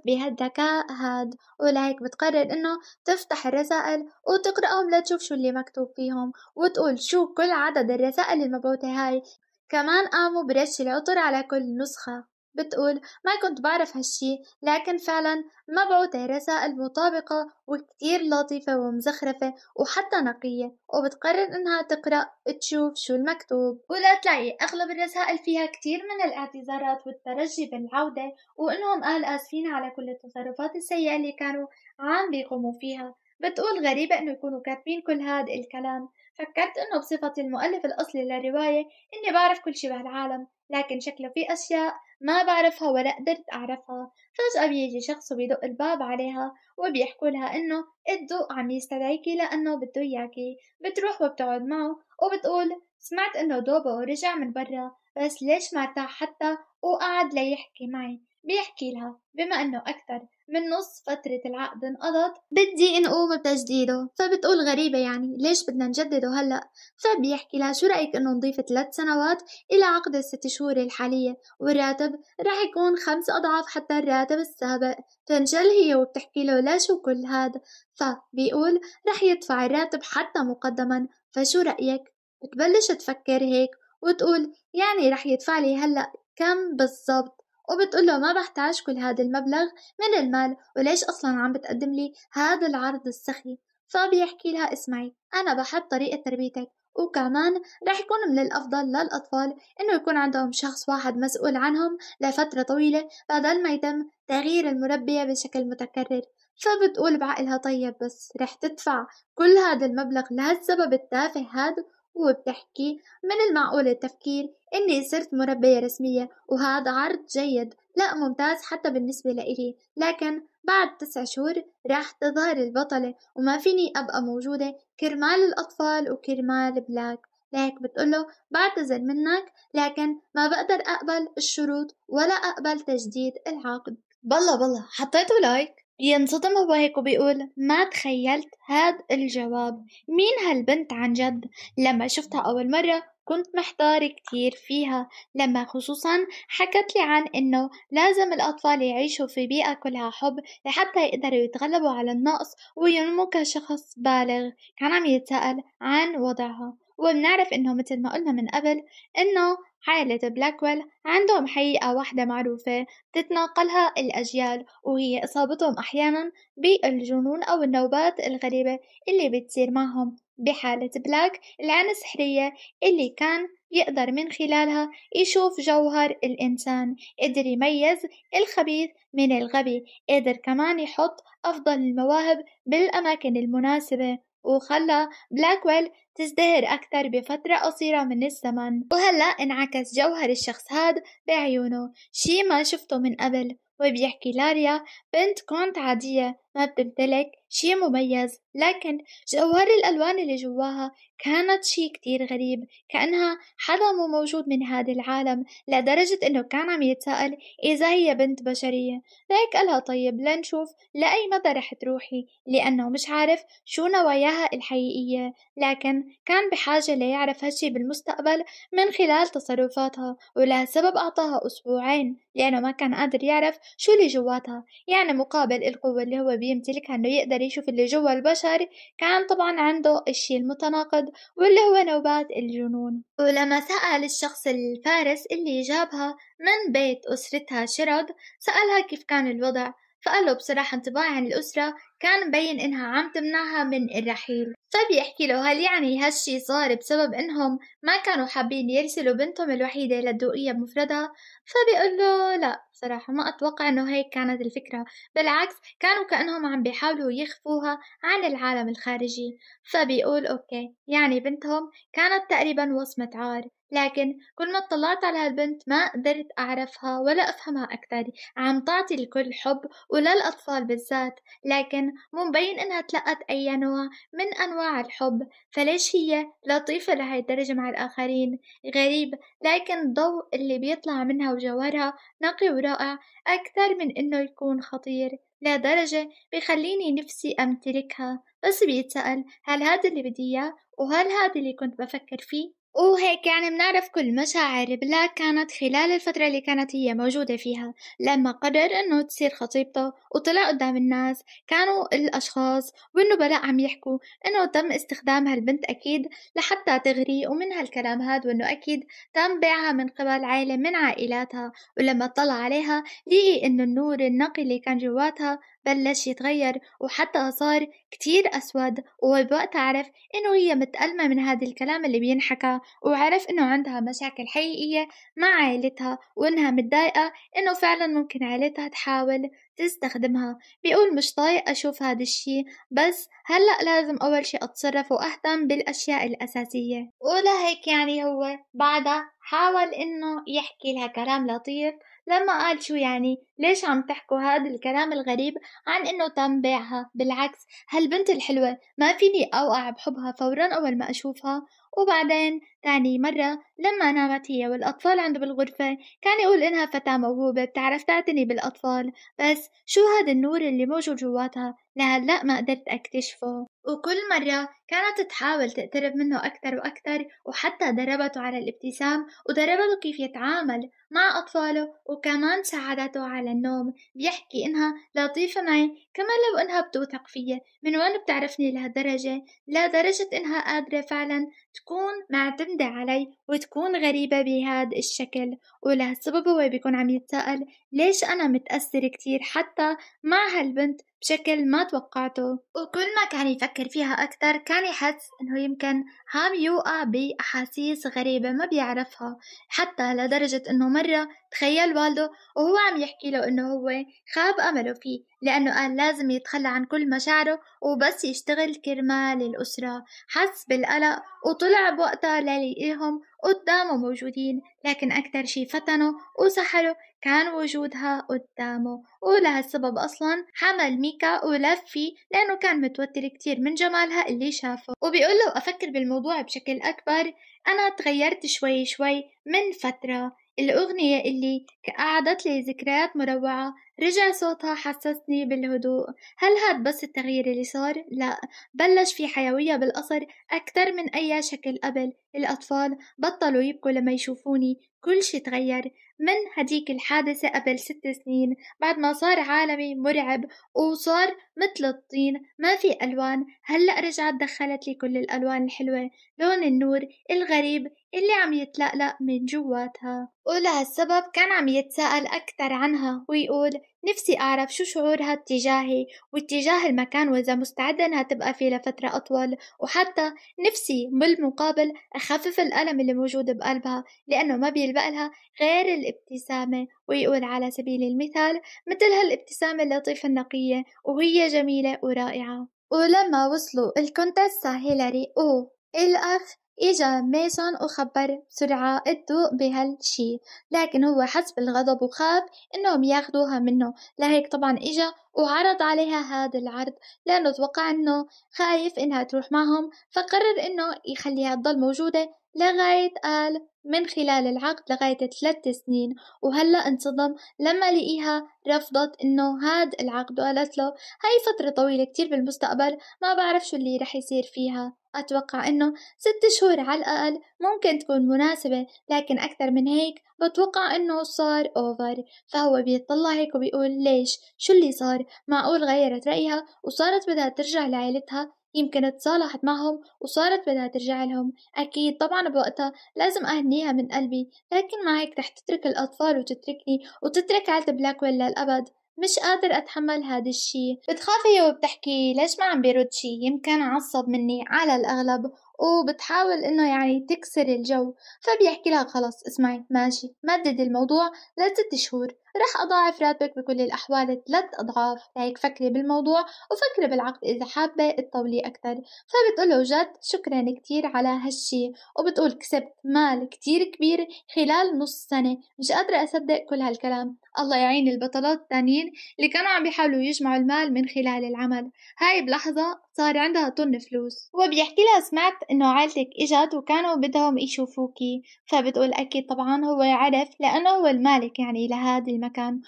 بهالذكاء هاد ولهيك بتقرر انه تفتح الرسائل وتقرأهم لتشوف شو اللي مكتوب فيهم وتقول شو كل عدد الرسائل المبعوثة هاي كمان قاموا برش العطر على كل نسخة بتقول ما كنت بعرف هالشي لكن فعلا مبعوثة رسائل مطابقة وكتير لطيفة ومزخرفة وحتى نقية وبتقرر انها تقرأ تشوف شو المكتوب ولا تلاقي اغلب الرسائل فيها كتير من الاعتذارات والترجي بالعودة وانهم قال اسفين على كل التصرفات السيئة اللي كانوا عم بيقوموا فيها بتقول غريبة إنه يكونوا كاتبين كل هذا الكلام فكرت إنه بصفتي المؤلف الأصلي للرواية إني بعرف كل شي بهالعالم لكن شكله في أشياء ما بعرفها ولا قدرت أعرفها فجأة بيجي شخص وبيدق الباب عليها وبيحكوا لها إنه الضوء عم يستدعيكي لأنه بده إياكي بتروح وبتقعد معه وبتقول سمعت إنه دوبو رجع من برا بس ليش ما ارتاح حتى وقعد ليحكي معي بيحكي لها بما إنه أكتر من نص فترة العقد انقضت بدي نقوم بتجديده فبتقول غريبة يعني ليش بدنا نجدده هلأ فبيحكي لها شو رأيك انه نضيف ثلاث سنوات إلى عقد الست شهور الحالية والراتب رح يكون خمس أضعاف حتى الراتب السابق تنجل هي وبتحكي له لا شو كل هذا فبيقول رح يدفع الراتب حتى مقدما فشو رأيك بتبلش تفكر هيك وتقول يعني رح يدفع لي هلأ كم بالضبط وبتقول له ما بحتاج كل هذا المبلغ من المال وليش أصلا عم بتقدم لي هذا العرض السخي فبيحكي لها اسمعي أنا بحب طريقة تربيتك وكمان رح يكون من الأفضل للأطفال إنه يكون عندهم شخص واحد مسؤول عنهم لفترة طويلة بدل ما يتم تغيير المربية بشكل متكرر فبتقول بعقلها طيب بس رح تدفع كل هذا المبلغ لهالسبب التافه هاد وبتحكي من المعقول التفكير إني صرت مربية رسمية وهذا عرض جيد لا ممتاز حتى بالنسبة لإلي لكن بعد تسع شهور راح تظهر البطلة وما فيني أبقى موجودة كرمال الأطفال وكرمال بلاك لهيك بتقوله بعتذر منك لكن ما بقدر أقبل الشروط ولا أقبل تجديد العقد بالله بالله حطيتوا لايك ينصدم هو هيك وبيقول ما تخيلت هاد الجواب مين هالبنت عن جد لما شفتها أول مرة كنت محتار كتير فيها لما خصوصا حكت لي عن انه لازم الاطفال يعيشوا في بيئة كلها حب لحتى يقدروا يتغلبوا على النقص وينمو كشخص بالغ كان عم يتساءل عن وضعها وبنعرف إنه مثل ما قلنا من قبل إنه عائلة بلاكويل عندهم حقيقة واحدة معروفة تتناقلها الأجيال وهي إصابتهم أحيانا بالجنون أو النوبات الغريبة اللي بتصير معهم بحالة بلاك العين السحرية اللي كان يقدر من خلالها يشوف جوهر الإنسان قدر يميز الخبيث من الغبي قدر كمان يحط أفضل المواهب بالأماكن المناسبة وخلى بلاكويل تزدهر أكثر بفترة قصيرة من الزمن وهلأ انعكس جوهر الشخص هاد بعيونه شي ما شفته من قبل وبيحكي لاريا بنت كونت عادية ما بتمتلك شي مميز لكن جوهر الألوان اللي جواها كانت شي كتير غريب كأنها حدا مو موجود من هذا العالم لدرجة إنه كان عم يتساءل إذا هي بنت بشرية ليك قالها طيب لنشوف لأي مدى رح تروحي لأنه مش عارف شو نواياها الحقيقية لكن كان بحاجة ليعرف هالشي بالمستقبل من خلال تصرفاتها ولهالسبب أعطاها أسبوعين لأنه ما كان قادر يعرف شو اللي جواتها يعني مقابل القوة اللي هو بيمتلكها انه يقدر يشوف اللي جوا البشر كان طبعا عنده الشيء المتناقض واللي هو نوبات الجنون ولما سأل الشخص الفارس اللي جابها من بيت أسرتها شرد سألها كيف كان الوضع فقال له بصراحة انطباعي عن الأسرة كان مبين إنها عم تمنعها من الرحيل فبيحكي طيب له هل يعني هالشي صار بسبب إنهم ما كانوا حابين يرسلوا بنتهم الوحيدة للدوقية بمفردها فبيقول له لا صراحة ما أتوقع إنه هيك كانت الفكرة بالعكس كانوا كأنهم عم بيحاولوا يخفوها عن العالم الخارجي فبيقول أوكي يعني بنتهم كانت تقريبا وصمة عار لكن كل ما اطلعت على هالبنت ما قدرت أعرفها ولا أفهمها أكثر عم تعطي الكل حب وللأطفال بالذات لكن مو مبين إنها تلقت أي نوع من أنواع الحب فليش هي لطيفة لهي الدرجة مع الآخرين غريب لكن الضوء اللي بيطلع منها وجوهرها نقي ورائع أكثر من إنه يكون خطير لدرجة بيخليني نفسي أمتلكها بس بيتسأل هل هذا اللي بدي إياه وهل هذا اللي كنت بفكر فيه وهيك يعني بنعرف كل مشاعر بلاك كانت خلال الفترة اللي كانت هي موجودة فيها لما قرر انه تصير خطيبته وطلع قدام الناس كانوا الاشخاص وانه عم يحكوا انه تم استخدام هالبنت اكيد لحتى تغري ومن هالكلام هاد وانه اكيد تم بيعها من قبل عائلة من عائلاتها ولما طلع عليها لقي انه النور النقي اللي كان جواتها بلش يتغير وحتى صار كتير أسود وبوقتها عرف إنه هي متألمة من هذا الكلام اللي بينحكى وعرف إنه عندها مشاكل حقيقية مع عائلتها وإنها متضايقة إنه فعلا ممكن عائلتها تحاول تستخدمها بيقول مش طايق أشوف هذا الشي بس هلأ لازم أول شي أتصرف وأهتم بالأشياء الأساسية ولهيك يعني هو بعدها حاول إنه يحكي لها كلام لطيف لما قال شو يعني ليش عم تحكوا هذا الكلام الغريب عن انه تم بيعها بالعكس هالبنت الحلوة ما فيني اوقع بحبها فورا اول ما اشوفها وبعدين تاني مرة لما نامت هي والأطفال عنده بالغرفة كان يقول إنها فتاة موهوبة بتعرف تعتني بالأطفال بس شو هاد النور اللي موجود جواتها لهلأ ما قدرت أكتشفه وكل مرة كانت تحاول تقترب منه أكثر وأكثر وحتى دربته على الابتسام ودربته كيف يتعامل مع أطفاله وكمان ساعدته على النوم بيحكي إنها لطيفة معي كما لو إنها بتوثق فيي من وين بتعرفني لهالدرجة لدرجة إنها قادرة فعلا تكون معتمدة علي وتكون غريبة بهذا الشكل ولهالسبب هو بيكون عم يتساءل ليش أنا متأثر كتير حتى مع هالبنت بشكل ما توقعته وكل ما كان يفكر فيها أكثر كان يحس أنه يمكن عم يوقع بأحاسيس غريبة ما بيعرفها حتى لدرجة أنه مرة تخيل والده وهو عم يحكي له أنه هو خاب أمله فيه لأنه قال لازم يتخلى عن كل مشاعره وبس يشتغل كرمال الأسرة حس بالقلق وطلع بوقتها ليلاقيهم قدامه موجودين لكن أكتر شي فتنه وسحره كان وجودها قدامه ولهالسبب أصلا حمل ميكا ولف فيه لأنه كان متوتر كتير من جمالها اللي شافه وبيقول له أفكر بالموضوع بشكل أكبر أنا تغيرت شوي شوي من فترة الأغنية اللي أعادت لي ذكريات مروعة رجع صوتها حسسني بالهدوء هل هاد بس التغيير اللي صار؟ لا بلش في حيوية بالقصر أكثر من أي شكل قبل الأطفال بطلوا يبكوا لما يشوفوني كل شي تغير من هديك الحادثة قبل ست سنين بعد ما صار عالمي مرعب وصار مثل الطين ما في ألوان هلأ رجعت دخلت لي كل الألوان الحلوة لون النور الغريب اللي عم يتلقلق من جواتها ولهالسبب كان عم يتساءل أكثر عنها ويقول نفسي أعرف شو شعورها اتجاهي واتجاه المكان وإذا مستعدة إنها تبقى فيه لفترة أطول وحتى نفسي بالمقابل أخفف الألم اللي موجود بقلبها لأنه ما بيلبق لها غير الابتسامة ويقول على سبيل المثال مثل هالابتسامة اللطيفة النقية وهي جميلة ورائعة ولما وصلوا الكونتسة هيلاري أو إيه الأخ إجا ميسون وخبر بسرعة الضوء بهالشي لكن هو حس بالغضب وخاف إنهم ياخدوها منه لهيك طبعا إجا وعرض عليها هذا العرض لأنه توقع إنه خايف إنها تروح معهم فقرر إنه يخليها تضل موجودة لغاية قال من خلال العقد لغاية ثلاث سنين وهلا انصدم لما لقيها رفضت انه هاد العقد وقالت له هاي فترة طويلة كتير بالمستقبل ما بعرف شو اللي رح يصير فيها أتوقع إنه ست شهور على الأقل ممكن تكون مناسبة لكن أكثر من هيك بتوقع إنه صار أوفر فهو بيطلع هيك وبيقول ليش شو اللي صار معقول غيرت رأيها وصارت بدها ترجع لعيلتها يمكن تصالحت معهم وصارت بدها ترجع لهم أكيد طبعا بوقتها لازم أهنيها من قلبي لكن مع هيك رح تترك الأطفال وتتركني وتترك عيلة بلاكويل للأبد مش قادر أتحمل هذا الشي بتخافي وبتحكي ليش ما عم بيرد شي يمكن عصب مني على الأغلب وبتحاول إنه يعني تكسر الجو فبيحكي لها خلص اسمعي ماشي مدد الموضوع لست شهور رح أضاعف راتبك بكل الأحوال ثلاث أضعاف لهيك فكري بالموضوع وفكري بالعقد إذا حابة تطولي أكثر فبتقول له جد شكرا كثير على هالشي وبتقول كسبت مال كثير كبير خلال نص سنة مش قادرة أصدق كل هالكلام الله يعين البطلات الثانيين اللي كانوا عم بيحاولوا يجمعوا المال من خلال العمل هاي بلحظة صار عندها طن فلوس وبيحكي لها سمعت إنه عائلتك إجت وكانوا بدهم يشوفوكي فبتقول أكيد طبعا هو عرف لأنه هو المالك يعني لهذا المكان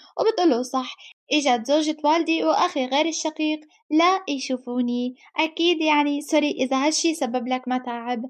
له صح إجت زوجة والدي وأخي غير الشقيق لا يشوفوني أكيد يعني سوري إذا هالشي سبب لك متاعب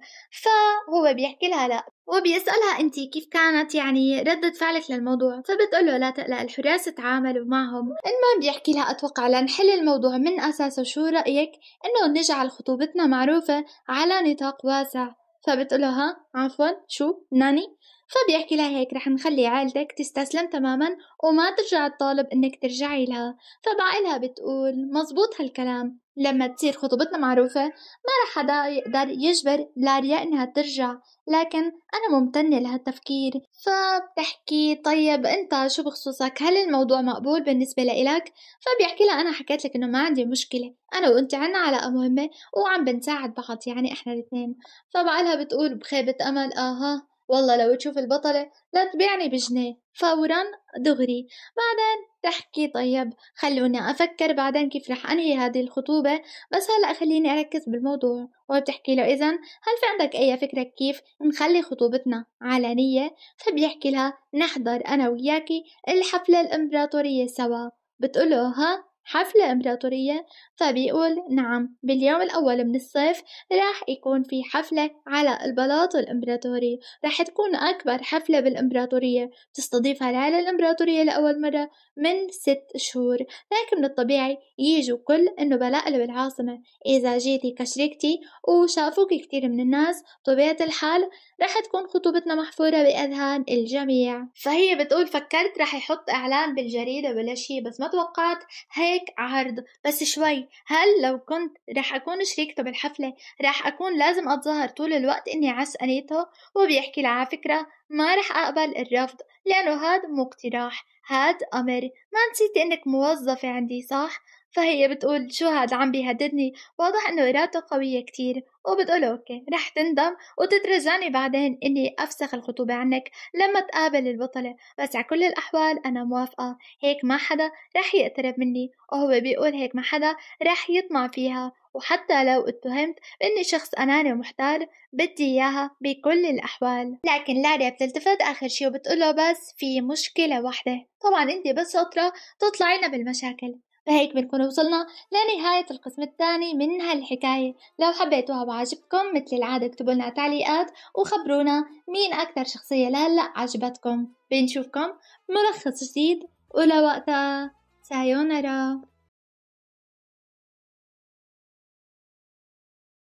فهو بيحكي لها لا وبيسألها أنت كيف كانت يعني ردة فعلك للموضوع فبتقول له لا تقلق الحراس تعاملوا معهم المهم بيحكي لها أتوقع لنحل الموضوع من أساسه شو رأيك أنه نجعل خطوبتنا معروفة على نطاق واسع فبتقول ها عفوا شو ناني فبيحكي لها هيك رح نخلي عائلتك تستسلم تماما وما ترجع تطالب انك ترجعي لها فبعقلها بتقول مزبوط هالكلام لما تصير خطوبتنا معروفة ما رح حدا يقدر يجبر لاريا انها ترجع لكن انا ممتنة لهالتفكير فبتحكي طيب انت شو بخصوصك هل الموضوع مقبول بالنسبة لإلك فبيحكي لها انا حكيت لك انه ما عندي مشكلة انا وانت عنا علاقة مهمة وعم بنساعد بعض يعني احنا الاثنين فبعقلها بتقول بخيبة امل اها والله لو تشوف البطلة لا تبيعني بجنيه فورا دغري بعدين تحكي طيب خلوني أفكر بعدين كيف رح أنهي هذه الخطوبة بس هلأ خليني أركز بالموضوع وبتحكي له إذا هل في عندك أي فكرة كيف نخلي خطوبتنا علنية فبيحكي لها نحضر أنا وياكي الحفلة الإمبراطورية سوا بتقوله ها حفلة إمبراطورية؟ فبيقول نعم باليوم الأول من الصيف راح يكون في حفلة على البلاط الإمبراطوري راح تكون أكبر حفلة بالإمبراطورية تستضيفها العائلة الإمبراطورية لأول مرة من ست شهور لكن من الطبيعي يجوا كل النبلاء بالعاصمة إذا جيتي كشريكتي وشافوك كتير من الناس طبيعة الحال راح تكون خطوبتنا محفورة بأذهان الجميع فهي بتقول فكرت راح يحط إعلان بالجريدة ولا شي بس ما توقعت هي هيك عرض بس شوي هل لو كنت رح أكون شريكته بالحفلة رح أكون لازم أتظاهر طول الوقت إني عسقنيته وبيحكي لها على فكرة ما رح أقبل الرفض لأنه هاد مو اقتراح هاد أمر ما نسيتي إنك موظفة عندي صح؟ فهي بتقول شو هاد عم بيهددني واضح انه ارادته قوية كتير وبتقول اوكي رح تندم وتترزاني بعدين اني افسخ الخطوبة عنك لما تقابل البطلة بس على كل الاحوال انا موافقة هيك ما حدا رح يقترب مني وهو بيقول هيك ما حدا رح يطمع فيها وحتى لو اتهمت بإني شخص أناني ومحتال بدي إياها بكل الأحوال لكن لاري بتلتفت آخر شي وبتقوله بس في مشكلة واحدة طبعا انت بس شاطرة تطلعينا بالمشاكل بهيك بنكون وصلنا لنهاية القسم الثاني من هالحكاية لو حبيتوها وعجبكم مثل العادة اكتبوا لنا تعليقات وخبرونا مين أكثر شخصية لهلأ عجبتكم بنشوفكم ملخص جديد ولوقتها سايونارا